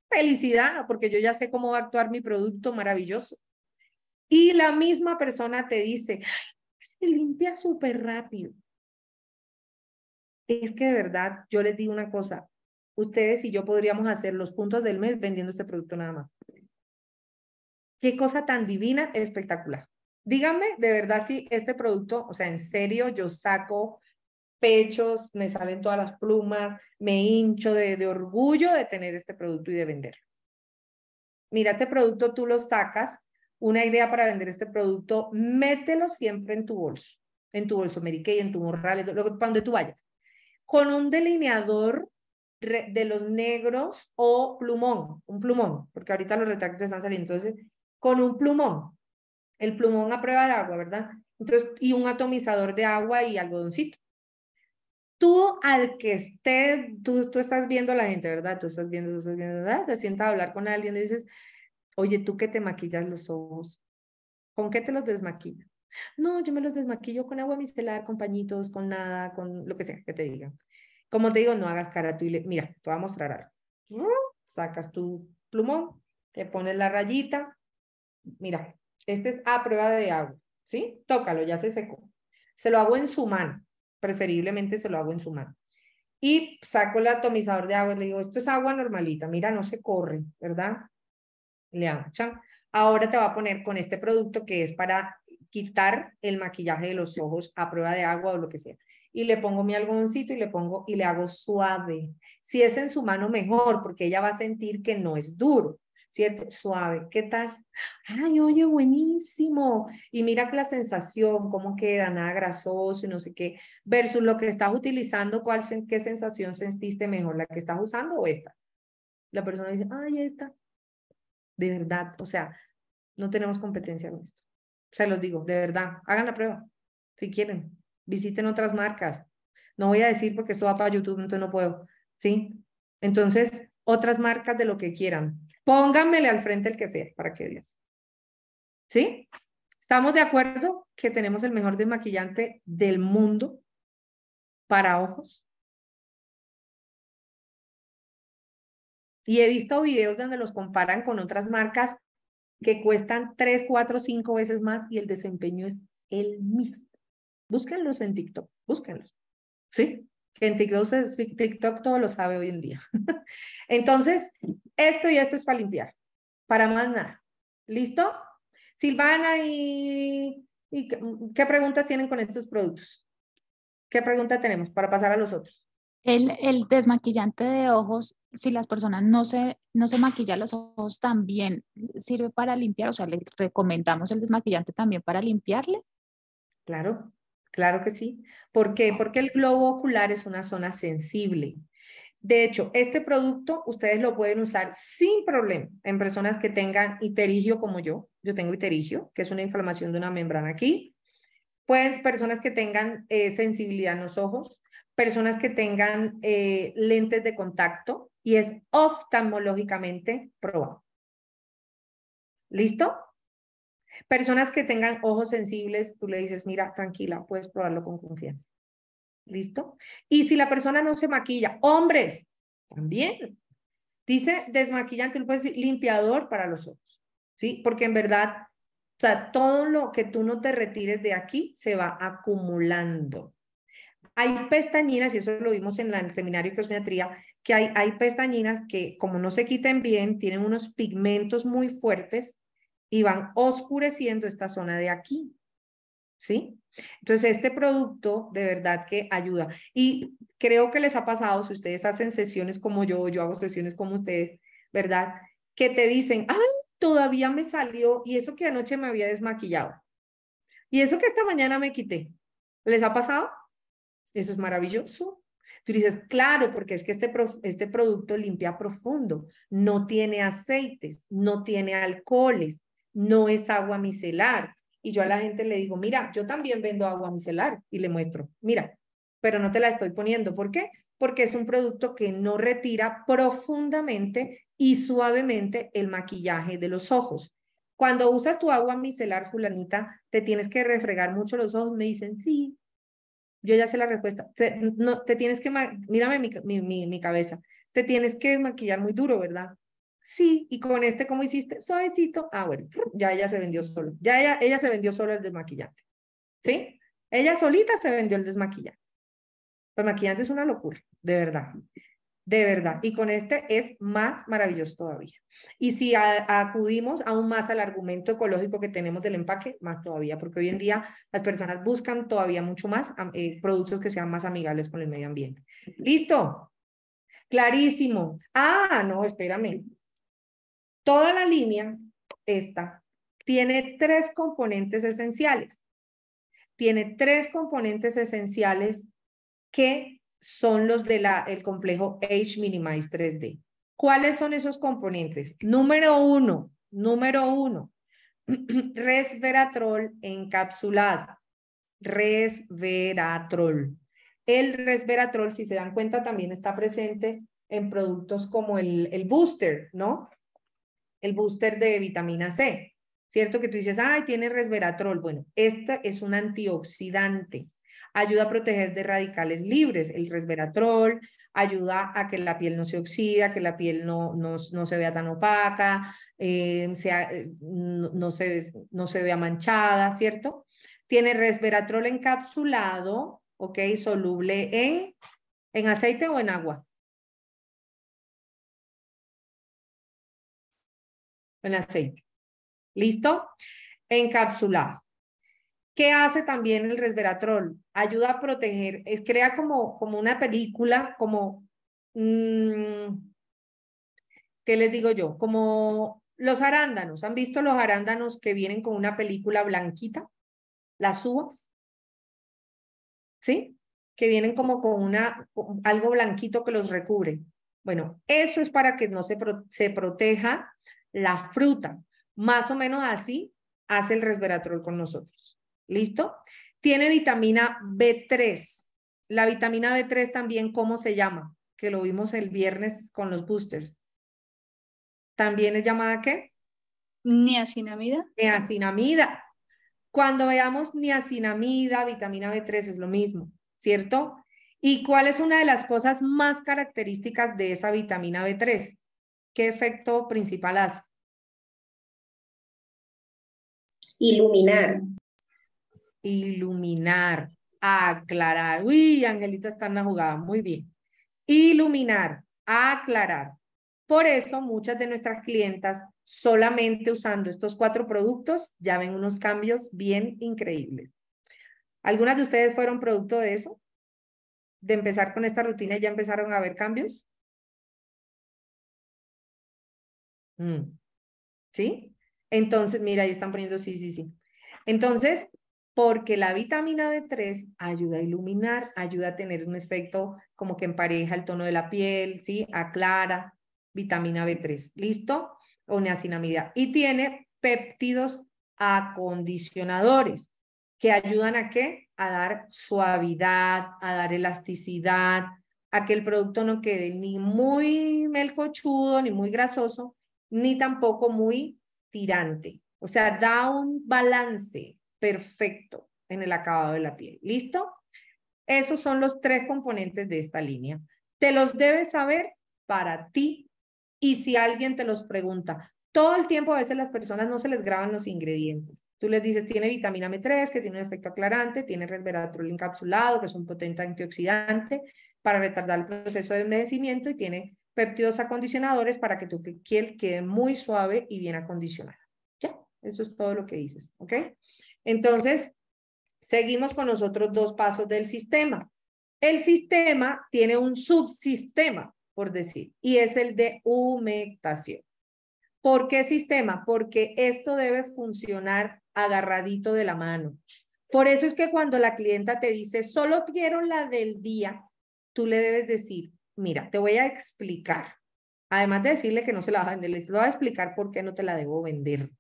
felicidad, porque yo ya sé cómo va a actuar mi producto maravilloso. Y la misma persona te dice, limpia súper rápido es que de verdad yo les digo una cosa, ustedes y yo podríamos hacer los puntos del mes vendiendo este producto nada más. Qué cosa tan divina, espectacular. Díganme de verdad si este producto, o sea, en serio, yo saco pechos, me salen todas las plumas, me hincho de, orgullo de tener este producto y de venderlo. Mira, este producto tú lo sacas, una idea para vender este producto, mételo siempre en tu bolso, en tu bolso Mary Kay, en tu morral, lo, cuando tú vayas con un delineador de los negros o plumón, un plumón, porque ahorita los retractos están saliendo, entonces, con un plumón, el plumón a prueba de agua, ¿verdad? Entonces, y un atomizador de agua y algodoncito. Tú al que esté, tú, tú estás viendo a la gente, ¿verdad? Tú estás viendo, tú estás viendo, ¿verdad? Te sientas a hablar con alguien y dices, oye, tú que te maquillas los ojos, ¿con qué te los desmaquillas? No, yo me los desmaquillo con agua micelar, con pañitos, con nada, con lo que sea que te digan. Como te digo, no hagas cara tú y le, mira, te voy a mostrar algo. Sacas tu plumón, te pones la rayita. Mira, este es a prueba de agua, ¿sí? Tócalo, ya se secó. Se lo hago en su mano, preferiblemente se lo hago en su mano. Y saco el atomizador de agua y le digo, esto es agua normalita, mira, no se corre, ¿verdad? Le hago, chan. Ahora te va a poner con este producto que es para quitar el maquillaje de los ojos a prueba de agua o lo que sea. Y le pongo mi algodoncito y le pongo y le hago suave. Si es en su mano, mejor, porque ella va a sentir que no es duro. ¿cierto? Suave, ¿qué tal? Ay, oye, buenísimo. Y mira la sensación, cómo queda, nada grasoso y no sé qué, versus lo que estás utilizando, cuál, qué sensación sentiste mejor, la que estás usando o esta. La persona dice, ay, esta. De verdad, o sea, no tenemos competencia con esto. Se los digo, de verdad, hagan la prueba, si quieren. Visiten otras marcas. No voy a decir porque esto va para YouTube, entonces no puedo. ¿Sí? Entonces, otras marcas de lo que quieran. Pónganmele al frente el que sea, para que veas. ¿Sí? Estamos de acuerdo que tenemos el mejor desmaquillante del mundo para ojos. Y he visto videos donde los comparan con otras marcas que cuestan tres, cuatro, cinco veces más y el desempeño es el mismo. Búsquenlos en TikTok, búsquenlos. ¿Sí? En TikTok, todo lo sabe hoy en día. Entonces, esto y esto es para limpiar, para más nada. ¿Listo? Silvana, ¿y, qué, preguntas tienen con estos productos? ¿Qué pregunta tenemos para pasar a los otros? El, el desmaquillante de ojos si las personas no se, no se maquillan los ojos, también sirve para limpiar, o sea, le recomendamos el desmaquillante también para limpiarle. Claro, claro que sí. ¿Por qué? Ah. Porque el globo ocular es una zona sensible. De hecho, este producto ustedes lo pueden usar sin problema en personas que tengan iterigio como yo. Yo tengo iterigio, que es una inflamación de una membrana aquí. Pueden personas que tengan eh, sensibilidad en los ojos, personas que tengan eh, lentes de contacto, y es oftalmológicamente probado. ¿Listo? Personas que tengan ojos sensibles, tú le dices, mira, tranquila, puedes probarlo con confianza. ¿Listo? Y si la persona no se maquilla, hombres, también. Dice desmaquillante, tú puedes decir limpiador para los ojos, ¿sí? Porque en verdad, o sea, todo lo que tú no te retires de aquí se va acumulando. Hay pestañinas, y eso lo vimos en, el seminario el seminario de cosmetría, que hay, hay pestañinas que como no se quiten bien, tienen unos pigmentos muy fuertes y van oscureciendo esta zona de aquí. ¿Sí? Entonces, este producto de verdad que ayuda. Y creo que les ha pasado, si ustedes hacen sesiones como yo, yo hago sesiones como ustedes, ¿verdad? Que te dicen, ay, todavía me salió y eso que anoche me había desmaquillado. Y eso que esta mañana me quité. ¿Les ha pasado? Eso es maravilloso. Tú dices, claro, porque es que este, este producto limpia profundo, no tiene aceites, no tiene alcoholes, no es agua micelar. Y yo a la gente le digo, mira, yo también vendo agua micelar y le muestro, mira, pero no te la estoy poniendo. ¿Por qué? Porque es un producto que no retira profundamente y suavemente el maquillaje de los ojos. Cuando usas tu agua micelar fulanita, te tienes que refregar mucho los ojos. Me dicen, sí, yo ya sé la respuesta. no, te tienes que, mírame mi, cabeza, te tienes que desmaquillar muy duro, ¿verdad? Sí, y con este, ¿cómo hiciste? Suavecito. Ah, bueno, ya ella se vendió solo, Ya ella, ella se vendió solo el desmaquillante. ¿Sí? Ella solita se vendió el desmaquillante. El maquillante es una locura, de verdad de verdad. Y con este es más maravilloso todavía. Y si acudimos aún más al argumento ecológico que tenemos del empaque, más todavía, porque hoy en día las personas buscan todavía mucho más eh, productos que sean más amigables con el medio ambiente. Listo. Clarísimo. Ah, no, espérame. Toda la línea, esta, tiene tres componentes esenciales. Tiene tres componentes esenciales que son los del el complejo H Minimize 3D. ¿Cuáles son esos componentes? Número uno, número uno, resveratrol encapsulado. Resveratrol. El resveratrol, si se dan cuenta, también está presente en productos como el, el booster, ¿no? El booster de vitamina C. ¿Cierto que tú dices, ay, tiene resveratrol? Bueno, este es un antioxidante ayuda a proteger de radicales libres, el resveratrol, ayuda a que la piel no se oxida, que la piel no, no, se vea tan opaca, eh, sea, eh, no, se, no se vea manchada, ¿cierto? Tiene resveratrol encapsulado, ¿ok? Soluble en, en aceite o en agua. En aceite. ¿Listo? Encapsulado. ¿Qué hace también el resveratrol? Ayuda a proteger, es, crea como, como una película, como, mm, ¿qué les digo yo? Como los arándanos. ¿Han visto los arándanos que vienen con una película blanquita? Las uvas. ¿Sí? Que vienen como con una, algo blanquito que los recubre. Bueno, eso es para que no se, se proteja la fruta. Más o menos así hace el resveratrol con nosotros. ¿Listo? Tiene vitamina B3. La vitamina B3 también, ¿cómo se llama? Que lo vimos el viernes con los boosters. ¿También es llamada qué? Niacinamida. Niacinamida. Cuando veamos niacinamida, vitamina B3 es lo mismo, ¿cierto? ¿Y cuál es una de las cosas más características de esa vitamina B3? ¿Qué efecto principal hace? Iluminar iluminar, aclarar. Uy, Angelita está en la jugada, muy bien. Iluminar, aclarar. Por eso muchas de nuestras clientas solamente usando estos cuatro productos ya ven unos cambios bien increíbles. ¿Algunas de ustedes fueron producto de eso? ¿De empezar con esta rutina y ya empezaron a ver cambios? Mm. ¿Sí? Entonces, mira, ahí están poniendo sí, sí, sí. Entonces, porque la vitamina B3 ayuda a iluminar, ayuda a tener un efecto como que empareja el tono de la piel, ¿sí? Aclara, vitamina B3, ¿listo? O neacinamida, Y tiene péptidos acondicionadores que ayudan a qué? A dar suavidad, a dar elasticidad, a que el producto no quede ni muy melcochudo, ni muy grasoso, ni tampoco muy tirante. O sea, da un balance, perfecto en el acabado de la piel. ¿Listo? Esos son los tres componentes de esta línea. Te los debes saber para ti y si alguien te los pregunta, todo el tiempo a veces las personas no se les graban los ingredientes. Tú les dices, tiene vitamina m 3 que tiene un efecto aclarante, tiene resveratrol encapsulado, que es un potente antioxidante para retardar el proceso de envejecimiento y tiene péptidos acondicionadores para que tu piel quede muy suave y bien acondicionada. Ya, eso es todo lo que dices, ¿ok? Entonces, seguimos con los otros dos pasos del sistema. El sistema tiene un subsistema, por decir, y es el de humectación. ¿Por qué sistema? Porque esto debe funcionar agarradito de la mano. Por eso es que cuando la clienta te dice, solo quiero la del día, tú le debes decir, mira, te voy a explicar. Además de decirle que no se la vas a vender, le voy a explicar por qué no te la debo vender.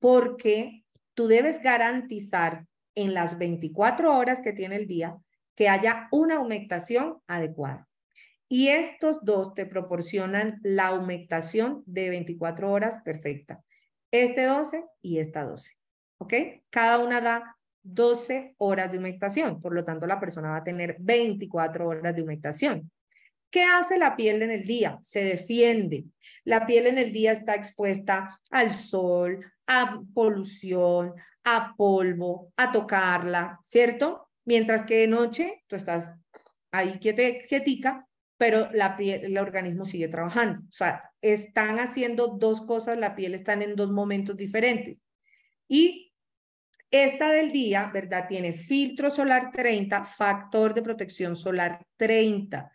Porque tú debes garantizar en las 24 horas que tiene el día que haya una humectación adecuada. Y estos dos te proporcionan la humectación de 24 horas perfecta. Este 12 y esta 12. ¿Ok? Cada una da 12 horas de humectación. Por lo tanto, la persona va a tener 24 horas de humectación. ¿Qué hace la piel en el día? Se defiende. La piel en el día está expuesta al sol, a polución, a polvo, a tocarla, ¿cierto? Mientras que de noche tú estás ahí que quietica, pero la piel, el organismo sigue trabajando. O sea, están haciendo dos cosas, la piel están en dos momentos diferentes. Y esta del día, ¿verdad? Tiene filtro solar 30, factor de protección solar 30.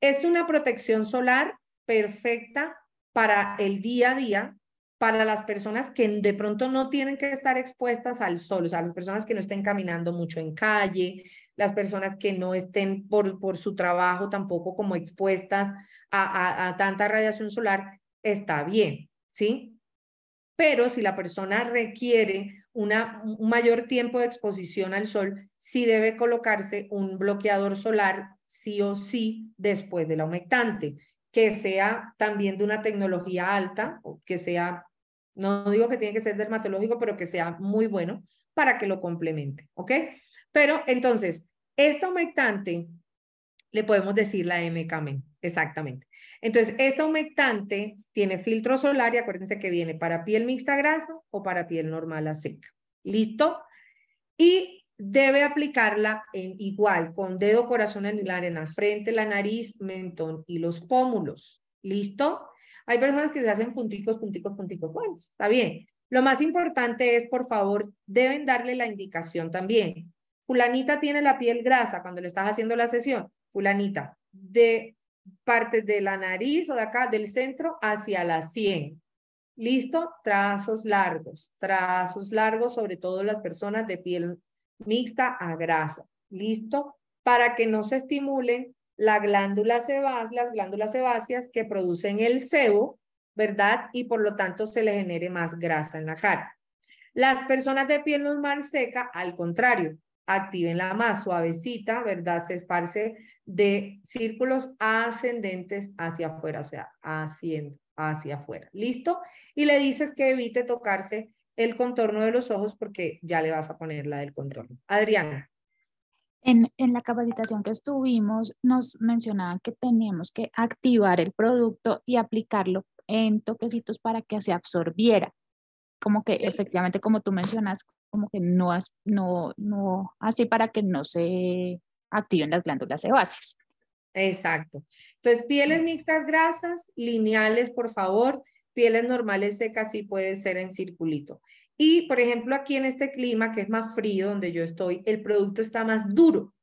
Es una protección solar perfecta para el día a día, para las personas que de pronto no tienen que estar expuestas al sol, o sea, las personas que no estén caminando mucho en calle, las personas que no estén por, por su trabajo tampoco como expuestas a, tanta radiación solar, está bien, ¿sí? Pero si la persona requiere una, un mayor tiempo de exposición al sol, sí debe colocarse un bloqueador solar sí o sí después del humectante, que sea también de una tecnología alta, que sea no digo que tiene que ser dermatológico, pero que sea muy bueno para que lo complemente, ¿ok? Pero entonces, esta humectante le podemos decir la MKM, e exactamente. Entonces, esta humectante tiene filtro solar y acuérdense que viene para piel mixta grasa o para piel normal a seca. ¿Listo? Y debe aplicarla en igual, con dedo, corazón anilar en la frente, la nariz, mentón y los pómulos. ¿Listo? Hay personas que se hacen punticos, punticos, punticos. Bueno, está bien. Lo más importante es, por favor, deben darle la indicación también. Fulanita tiene la piel grasa cuando le estás haciendo la sesión. Fulanita, de parte de la nariz o de acá, del centro hacia la sien. Listo, trazos largos, trazos largos, sobre todo las personas de piel mixta a grasa. Listo, para que no se estimulen la glándula sebácea, las glándulas sebáceas que producen el sebo, ¿verdad? Y por lo tanto se le genere más grasa en la cara. Las personas de piel normal seca, al contrario, activen la más suavecita, ¿verdad? Se esparce de círculos ascendentes hacia afuera, o sea, haciendo hacia afuera. ¿Listo? Y le dices que evite tocarse el contorno de los ojos porque ya le vas a poner la del contorno. Adriana. En, en, la capacitación que estuvimos, nos mencionaban que teníamos que activar el producto y aplicarlo en toquecitos para que se absorbiera. Como que efectivamente, como tú mencionas, como que no, no, no, así para que no se activen las glándulas sebáceas. Exacto. Entonces, pieles mm. mixtas grasas, lineales, por favor, pieles normales secas y puede ser en circulito. Y, por ejemplo, aquí en este clima que es más frío donde yo estoy, el producto está más duro.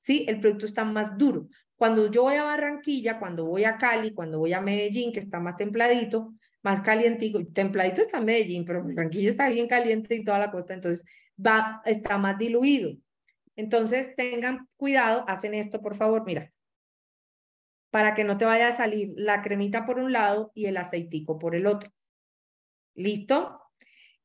¿Sí? El producto está más duro. Cuando yo voy a Barranquilla, cuando voy a Cali, cuando voy a Medellín, que está más templadito, más calientico, templadito está Medellín, pero Barranquilla está bien caliente y toda la costa, entonces va, está más diluido. Entonces tengan cuidado, hacen esto por favor, mira, para que no te vaya a salir la cremita por un lado y el aceitico por el otro. ¿Listo?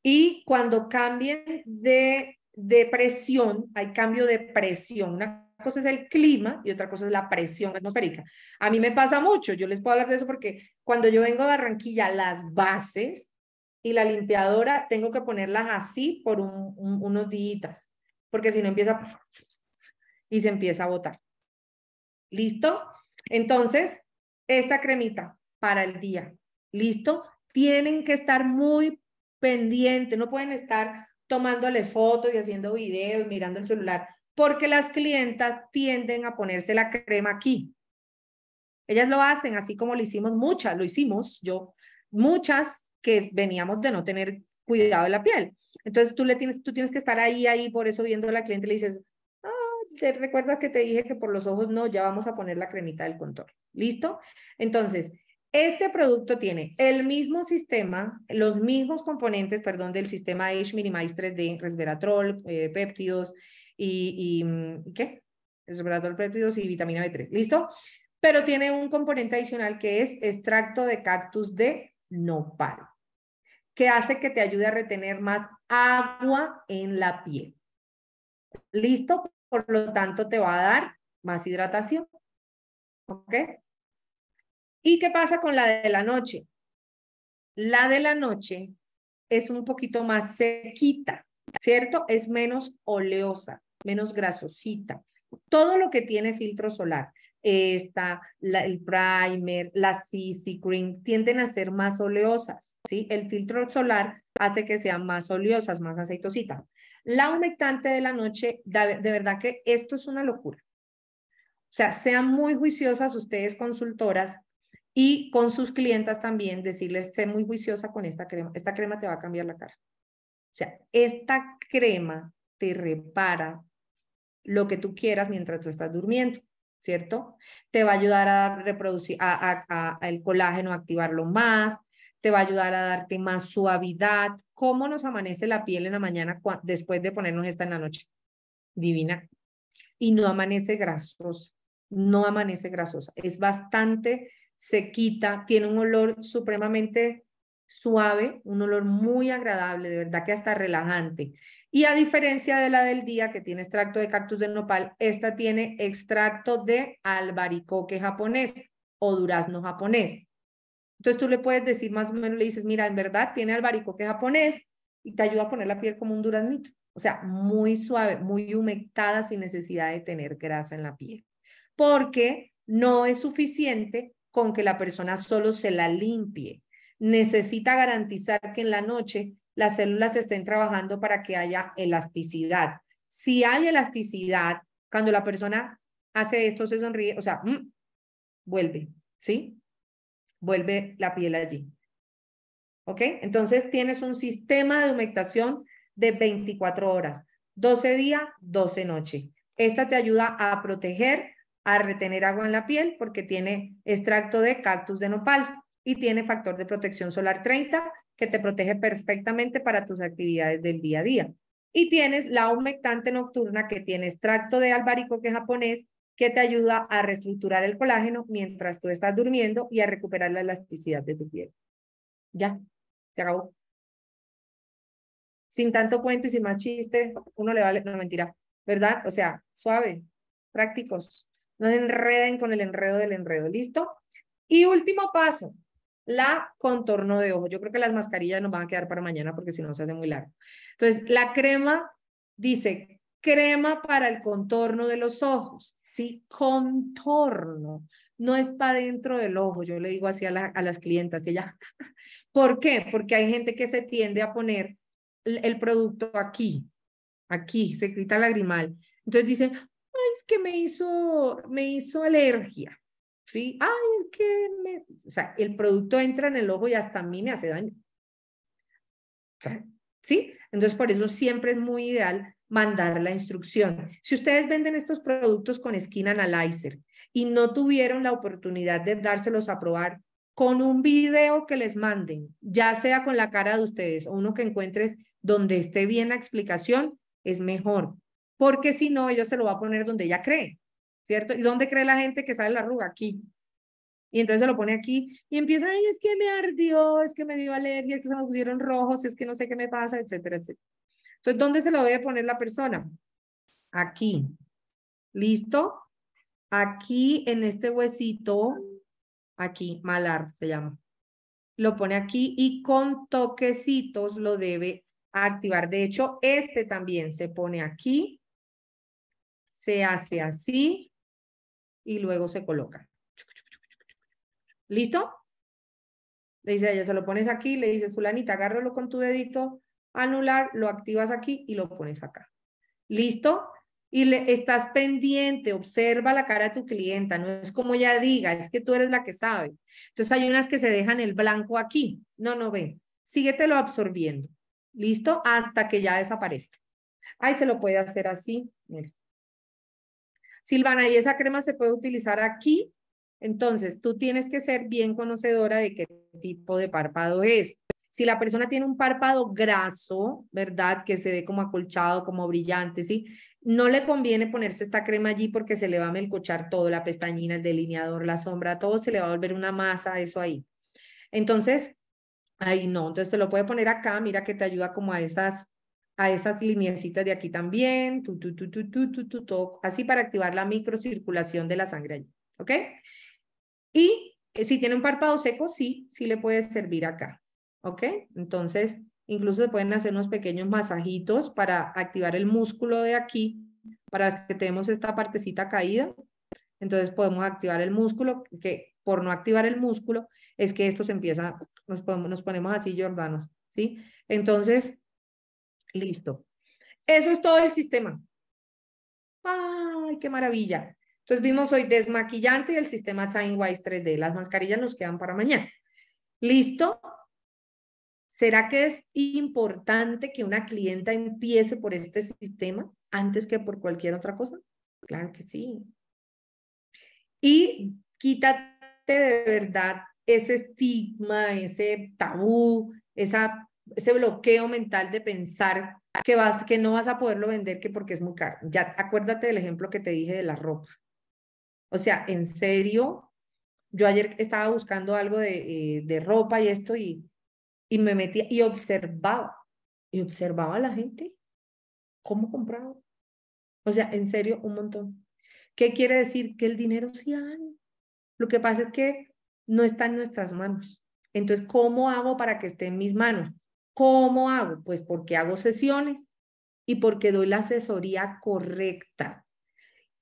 Y cuando cambien de, de presión, hay cambio de presión. Una cosa es el clima y otra cosa es la presión atmosférica. A mí me pasa mucho, yo les puedo hablar de eso porque cuando yo vengo a Barranquilla, las bases y la limpiadora tengo que ponerlas así por unos días, porque si no empieza y se empieza a botar. ¿Listo? Entonces, esta cremita para el día. ¿Listo? Tienen que estar muy pendiente, no pueden estar tomándole fotos y haciendo videos, mirando el celular, porque las clientas tienden a ponerse la crema aquí. Ellas lo hacen, así como lo hicimos muchas, lo hicimos yo, muchas que veníamos de no tener cuidado de la piel. Entonces tú, le tienes, tú tienes que estar ahí, ahí, por eso viendo a la cliente le dices, ah, ¿te recuerdas que te dije que por los ojos no? Ya vamos a poner la cremita del contorno. ¿Listo? Entonces, este producto tiene el mismo sistema, los mismos componentes, perdón, del sistema h Minimize 3D, resveratrol, eh, péptidos y, y, mm, ¿qué? Resveratrol, péptidos y vitamina B3, ¿listo? Pero tiene un componente adicional que es extracto de cactus de nopal, que hace que te ayude a retener más agua en la piel. ¿Listo? Por lo tanto, te va a dar más hidratación. ¿Ok? ¿Y qué pasa con la de la noche? La de la noche es un poquito más sequita, ¿cierto? Es menos oleosa, menos grasosita. Todo lo que tiene filtro solar, esta, el primer, la CC Cream, tienden a ser más oleosas, ¿sí? El filtro solar hace que sean más oleosas, más aceitositas. La humectante de la noche, de, de verdad que esto es una locura. O sea, sean muy juiciosas ustedes consultoras y con sus clientas también decirles, sé muy juiciosa con esta crema, esta crema te va a cambiar la cara. O sea, esta crema te repara lo que tú quieras mientras tú estás durmiendo, ¿cierto? Te va a ayudar a reproducir a, a el colágeno, a activarlo más, te va a ayudar a darte más suavidad. ¿Cómo nos amanece la piel en la mañana después de ponernos esta en la noche? Divina. Y no amanece grasosa, no amanece grasosa. Es bastante se quita, tiene un olor supremamente suave, un olor muy agradable, de verdad que hasta relajante. Y a diferencia de la del día que tiene extracto de cactus de nopal, esta tiene extracto de albaricoque japonés o durazno japonés. Entonces tú le puedes decir más o menos, le dices, mira, en verdad tiene albaricoque japonés y te ayuda a poner la piel como un duraznito. O sea, muy suave, muy humectada sin necesidad de tener grasa en la piel. Porque no es suficiente con que la persona solo se la limpie. Necesita garantizar que en la noche las células estén trabajando para que haya elasticidad. Si hay elasticidad, cuando la persona hace esto, se sonríe, o sea, mm, vuelve, ¿sí? Vuelve la piel allí. ¿Ok? Entonces tienes un sistema de humectación de 24 horas, 12 día, 12 noche. Esta te ayuda a proteger a retener agua en la piel porque tiene extracto de cactus de nopal y tiene factor de protección solar 30 que te protege perfectamente para tus actividades del día a día. Y tienes la humectante nocturna que tiene extracto de albaricoque japonés que te ayuda a reestructurar el colágeno mientras tú estás durmiendo y a recuperar la elasticidad de tu piel. Ya, se acabó. Sin tanto cuento y sin más chiste, uno le vale, no mentira, ¿verdad? O sea, suave, prácticos. No enreden con el enredo del enredo, ¿listo? Y último paso, la contorno de ojo. Yo creo que las mascarillas nos van a quedar para mañana porque si no se hace muy largo. Entonces, la crema dice crema para el contorno de los ojos, ¿sí? Contorno, no es para dentro del ojo, yo le digo así a, las clientas, y ¿por qué? Porque hay gente que se tiende a poner el, producto aquí, aquí, se grita lagrimal. Entonces dicen, que me hizo, me hizo alergia. ¿Sí? Ay, que me... O sea, el producto entra en el ojo y hasta a mí me hace daño. ¿sí? Entonces, por eso siempre es muy ideal mandar la instrucción. Si ustedes venden estos productos con Skin Analyzer y no tuvieron la oportunidad de dárselos a probar con un video que les manden, ya sea con la cara de ustedes o uno que encuentres donde esté bien la explicación, es mejor porque si no, ellos se lo va a poner donde ella cree, ¿cierto? ¿Y dónde cree la gente que sale la arruga? Aquí. Y entonces se lo pone aquí y empieza, ay, es que me ardió, es que me dio alergia, es que se me pusieron rojos, es que no sé qué me pasa, etcétera, etcétera. Entonces, ¿dónde se lo debe poner la persona? Aquí. ¿Listo? Aquí en este huesito, aquí, malar se llama. Lo pone aquí y con toquecitos lo debe activar. De hecho, este también se pone aquí se hace así y luego se coloca. ¿Listo? Le dice ella, se lo pones aquí, le dice fulanita, agárralo con tu dedito anular, lo activas aquí y lo pones acá. ¿Listo? Y le estás pendiente, observa la cara de tu clienta, no es como ella diga, es que tú eres la que sabe. Entonces hay unas que se dejan el blanco aquí. No, no ven. Síguetelo absorbiendo. ¿Listo? Hasta que ya desaparezca. Ahí se lo puede hacer así. Mira. Silvana, y esa crema se puede utilizar aquí. Entonces, tú tienes que ser bien conocedora de qué tipo de párpado es. Si la persona tiene un párpado graso, ¿verdad? Que se ve como acolchado, como brillante, ¿sí? No le conviene ponerse esta crema allí porque se le va a melcochar todo, la pestañina, el delineador, la sombra, todo se le va a volver una masa, eso ahí. Entonces, ahí no, entonces te lo puede poner acá, mira que te ayuda como a esas a esas lineecitas de aquí también, así para activar la microcirculación de la sangre allí, ¿ok? Y eh, si tiene un párpado seco, sí, sí le puede servir acá, ¿ok? Entonces, incluso se pueden hacer unos pequeños masajitos para activar el músculo de aquí, para que tenemos esta partecita caída, entonces podemos activar el músculo, que por no activar el músculo es que esto se empieza, nos, nos ponemos así, Jordanos, ¿sí? Entonces, Listo. Eso es todo el sistema. ¡Ay, qué maravilla! Entonces vimos hoy desmaquillante y el sistema TimeWise 3D. Las mascarillas nos quedan para mañana. ¿Listo? ¿Será que es importante que una clienta empiece por este sistema antes que por cualquier otra cosa? Claro que sí. Y quítate de verdad ese estigma, ese tabú, esa ese bloqueo mental de pensar que, vas, que no vas a poderlo vender que porque es muy caro. Ya acuérdate del ejemplo que te dije de la ropa. O sea, en serio, yo ayer estaba buscando algo de, eh, ropa y esto y, y me metía y observaba, y observaba a la gente cómo compraba. O sea, en serio, un montón. ¿Qué quiere decir? Que el dinero sí hay. Lo que pasa es que no está en nuestras manos. Entonces, ¿cómo hago para que esté en mis manos? ¿Cómo hago? Pues porque hago sesiones y porque doy la asesoría correcta.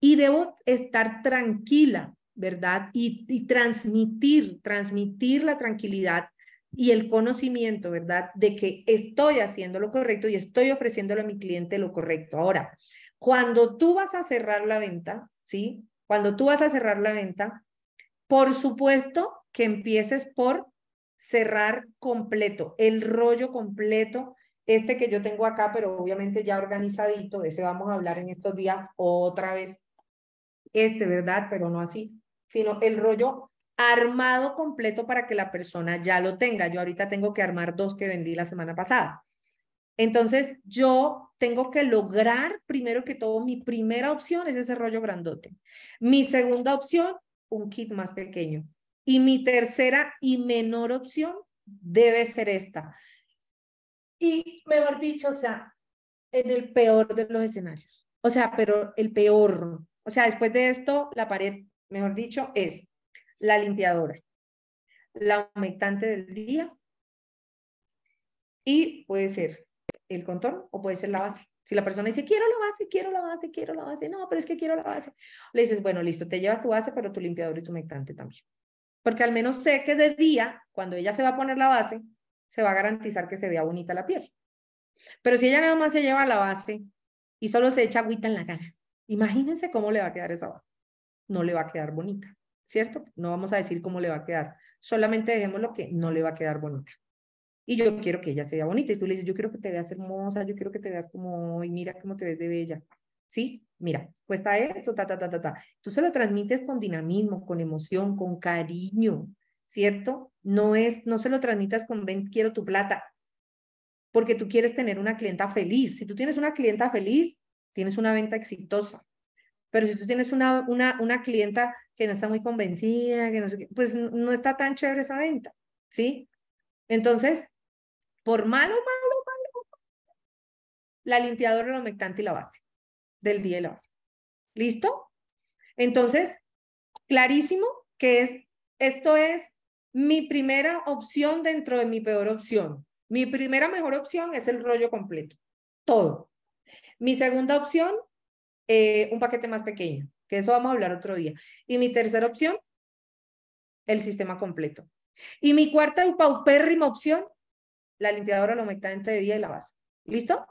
Y debo estar tranquila, ¿verdad? Y, transmitir, transmitir la tranquilidad y el conocimiento, ¿verdad? De que estoy haciendo lo correcto y estoy ofreciéndole a mi cliente lo correcto. Ahora, cuando tú vas a cerrar la venta, ¿sí? Cuando tú vas a cerrar la venta, por supuesto que empieces por cerrar completo, el rollo completo, este que yo tengo acá, pero obviamente ya organizadito, de ese vamos a hablar en estos días otra vez. Este, ¿verdad? Pero no así, sino el rollo armado completo para que la persona ya lo tenga. Yo ahorita tengo que armar dos que vendí la semana pasada. Entonces, yo tengo que lograr, primero que todo, mi primera opción es ese rollo grandote. Mi segunda opción, un kit más pequeño. Y mi tercera y menor opción debe ser esta. Y mejor dicho, o sea, en el peor de los escenarios. O sea, pero el peor. O sea, después de esto, la pared, mejor dicho, es la limpiadora, la humectante del día y puede ser el contorno o puede ser la base. Si la persona dice, quiero la base, quiero la base, quiero la base, no, pero es que quiero la base. Le dices, bueno, listo, te llevas tu base, pero tu limpiador y tu humectante también porque al menos sé que de día, cuando ella se va a poner la base, se va a garantizar que se vea bonita la piel. Pero si ella nada más se lleva la base y solo se echa agüita en la cara, imagínense cómo le va a quedar esa base. No le va a quedar bonita, ¿cierto? No vamos a decir cómo le va a quedar, solamente dejemos lo que no le va a quedar bonita. Y yo quiero que ella se vea bonita y tú le dices, yo quiero que te veas hermosa, yo quiero que te veas como, y mira cómo te ves de bella, ¿sí? mira, cuesta esto, ta, ta, ta, ta, Tú se lo transmites con dinamismo, con emoción, con cariño, ¿cierto? No es, no se lo transmitas con quiero tu plata, porque tú quieres tener una clienta feliz. Si tú tienes una clienta feliz, tienes una venta exitosa. Pero si tú tienes una, una, una clienta que no está muy convencida, que no pues no está tan chévere esa venta, ¿sí? Entonces, por malo, malo, malo, la limpiadora, el humectante y la base del día y la base. ¿Listo? Entonces, clarísimo que es, esto es mi primera opción dentro de mi peor opción. Mi primera mejor opción es el rollo completo, todo. Mi segunda opción, eh, un paquete más pequeño, que eso vamos a hablar otro día. Y mi tercera opción, el sistema completo. Y mi cuarta y paupérrima opción, la limpiadora, lo humectante de día y la base. ¿Listo?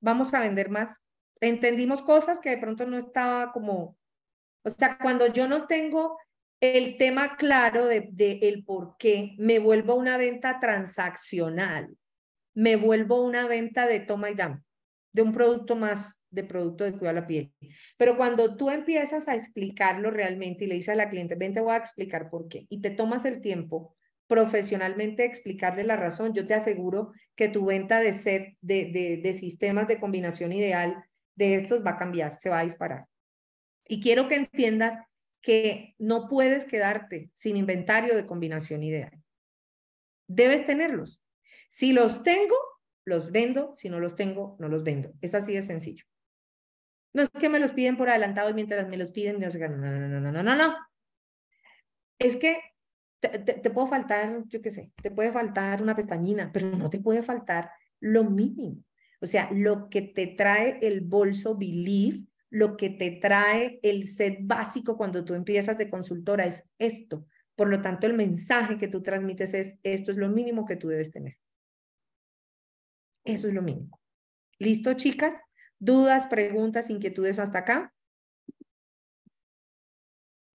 vamos a vender más. Entendimos cosas que de pronto no estaba como, o sea, cuando yo no tengo el tema claro de, el por qué, me vuelvo a una venta transaccional, me vuelvo una venta de toma y dame, de un producto más, de producto de cuidado a la piel. Pero cuando tú empiezas a explicarlo realmente y le dices a la cliente, ven, te voy a explicar por qué, y te tomas el tiempo profesionalmente explicarle la razón. Yo te aseguro que tu venta de set, de, sistemas de combinación ideal de estos va a cambiar, se va a disparar. Y quiero que entiendas que no puedes quedarte sin inventario de combinación ideal. Debes tenerlos. Si los tengo, los vendo. Si no los tengo, no los vendo. Es así de sencillo. No es que me los piden por adelantado y mientras me los piden, no, no, no, no, no, no, no. Es que te, puede puedo faltar, yo qué sé, te puede faltar una pestañina, pero no te puede faltar lo mínimo. O sea, lo que te trae el bolso belief, lo que te trae el set básico cuando tú empiezas de consultora es esto. Por lo tanto, el mensaje que tú transmites es, esto es lo mínimo que tú debes tener. Eso es lo mínimo. ¿Listo, chicas? ¿Dudas, preguntas, inquietudes hasta acá?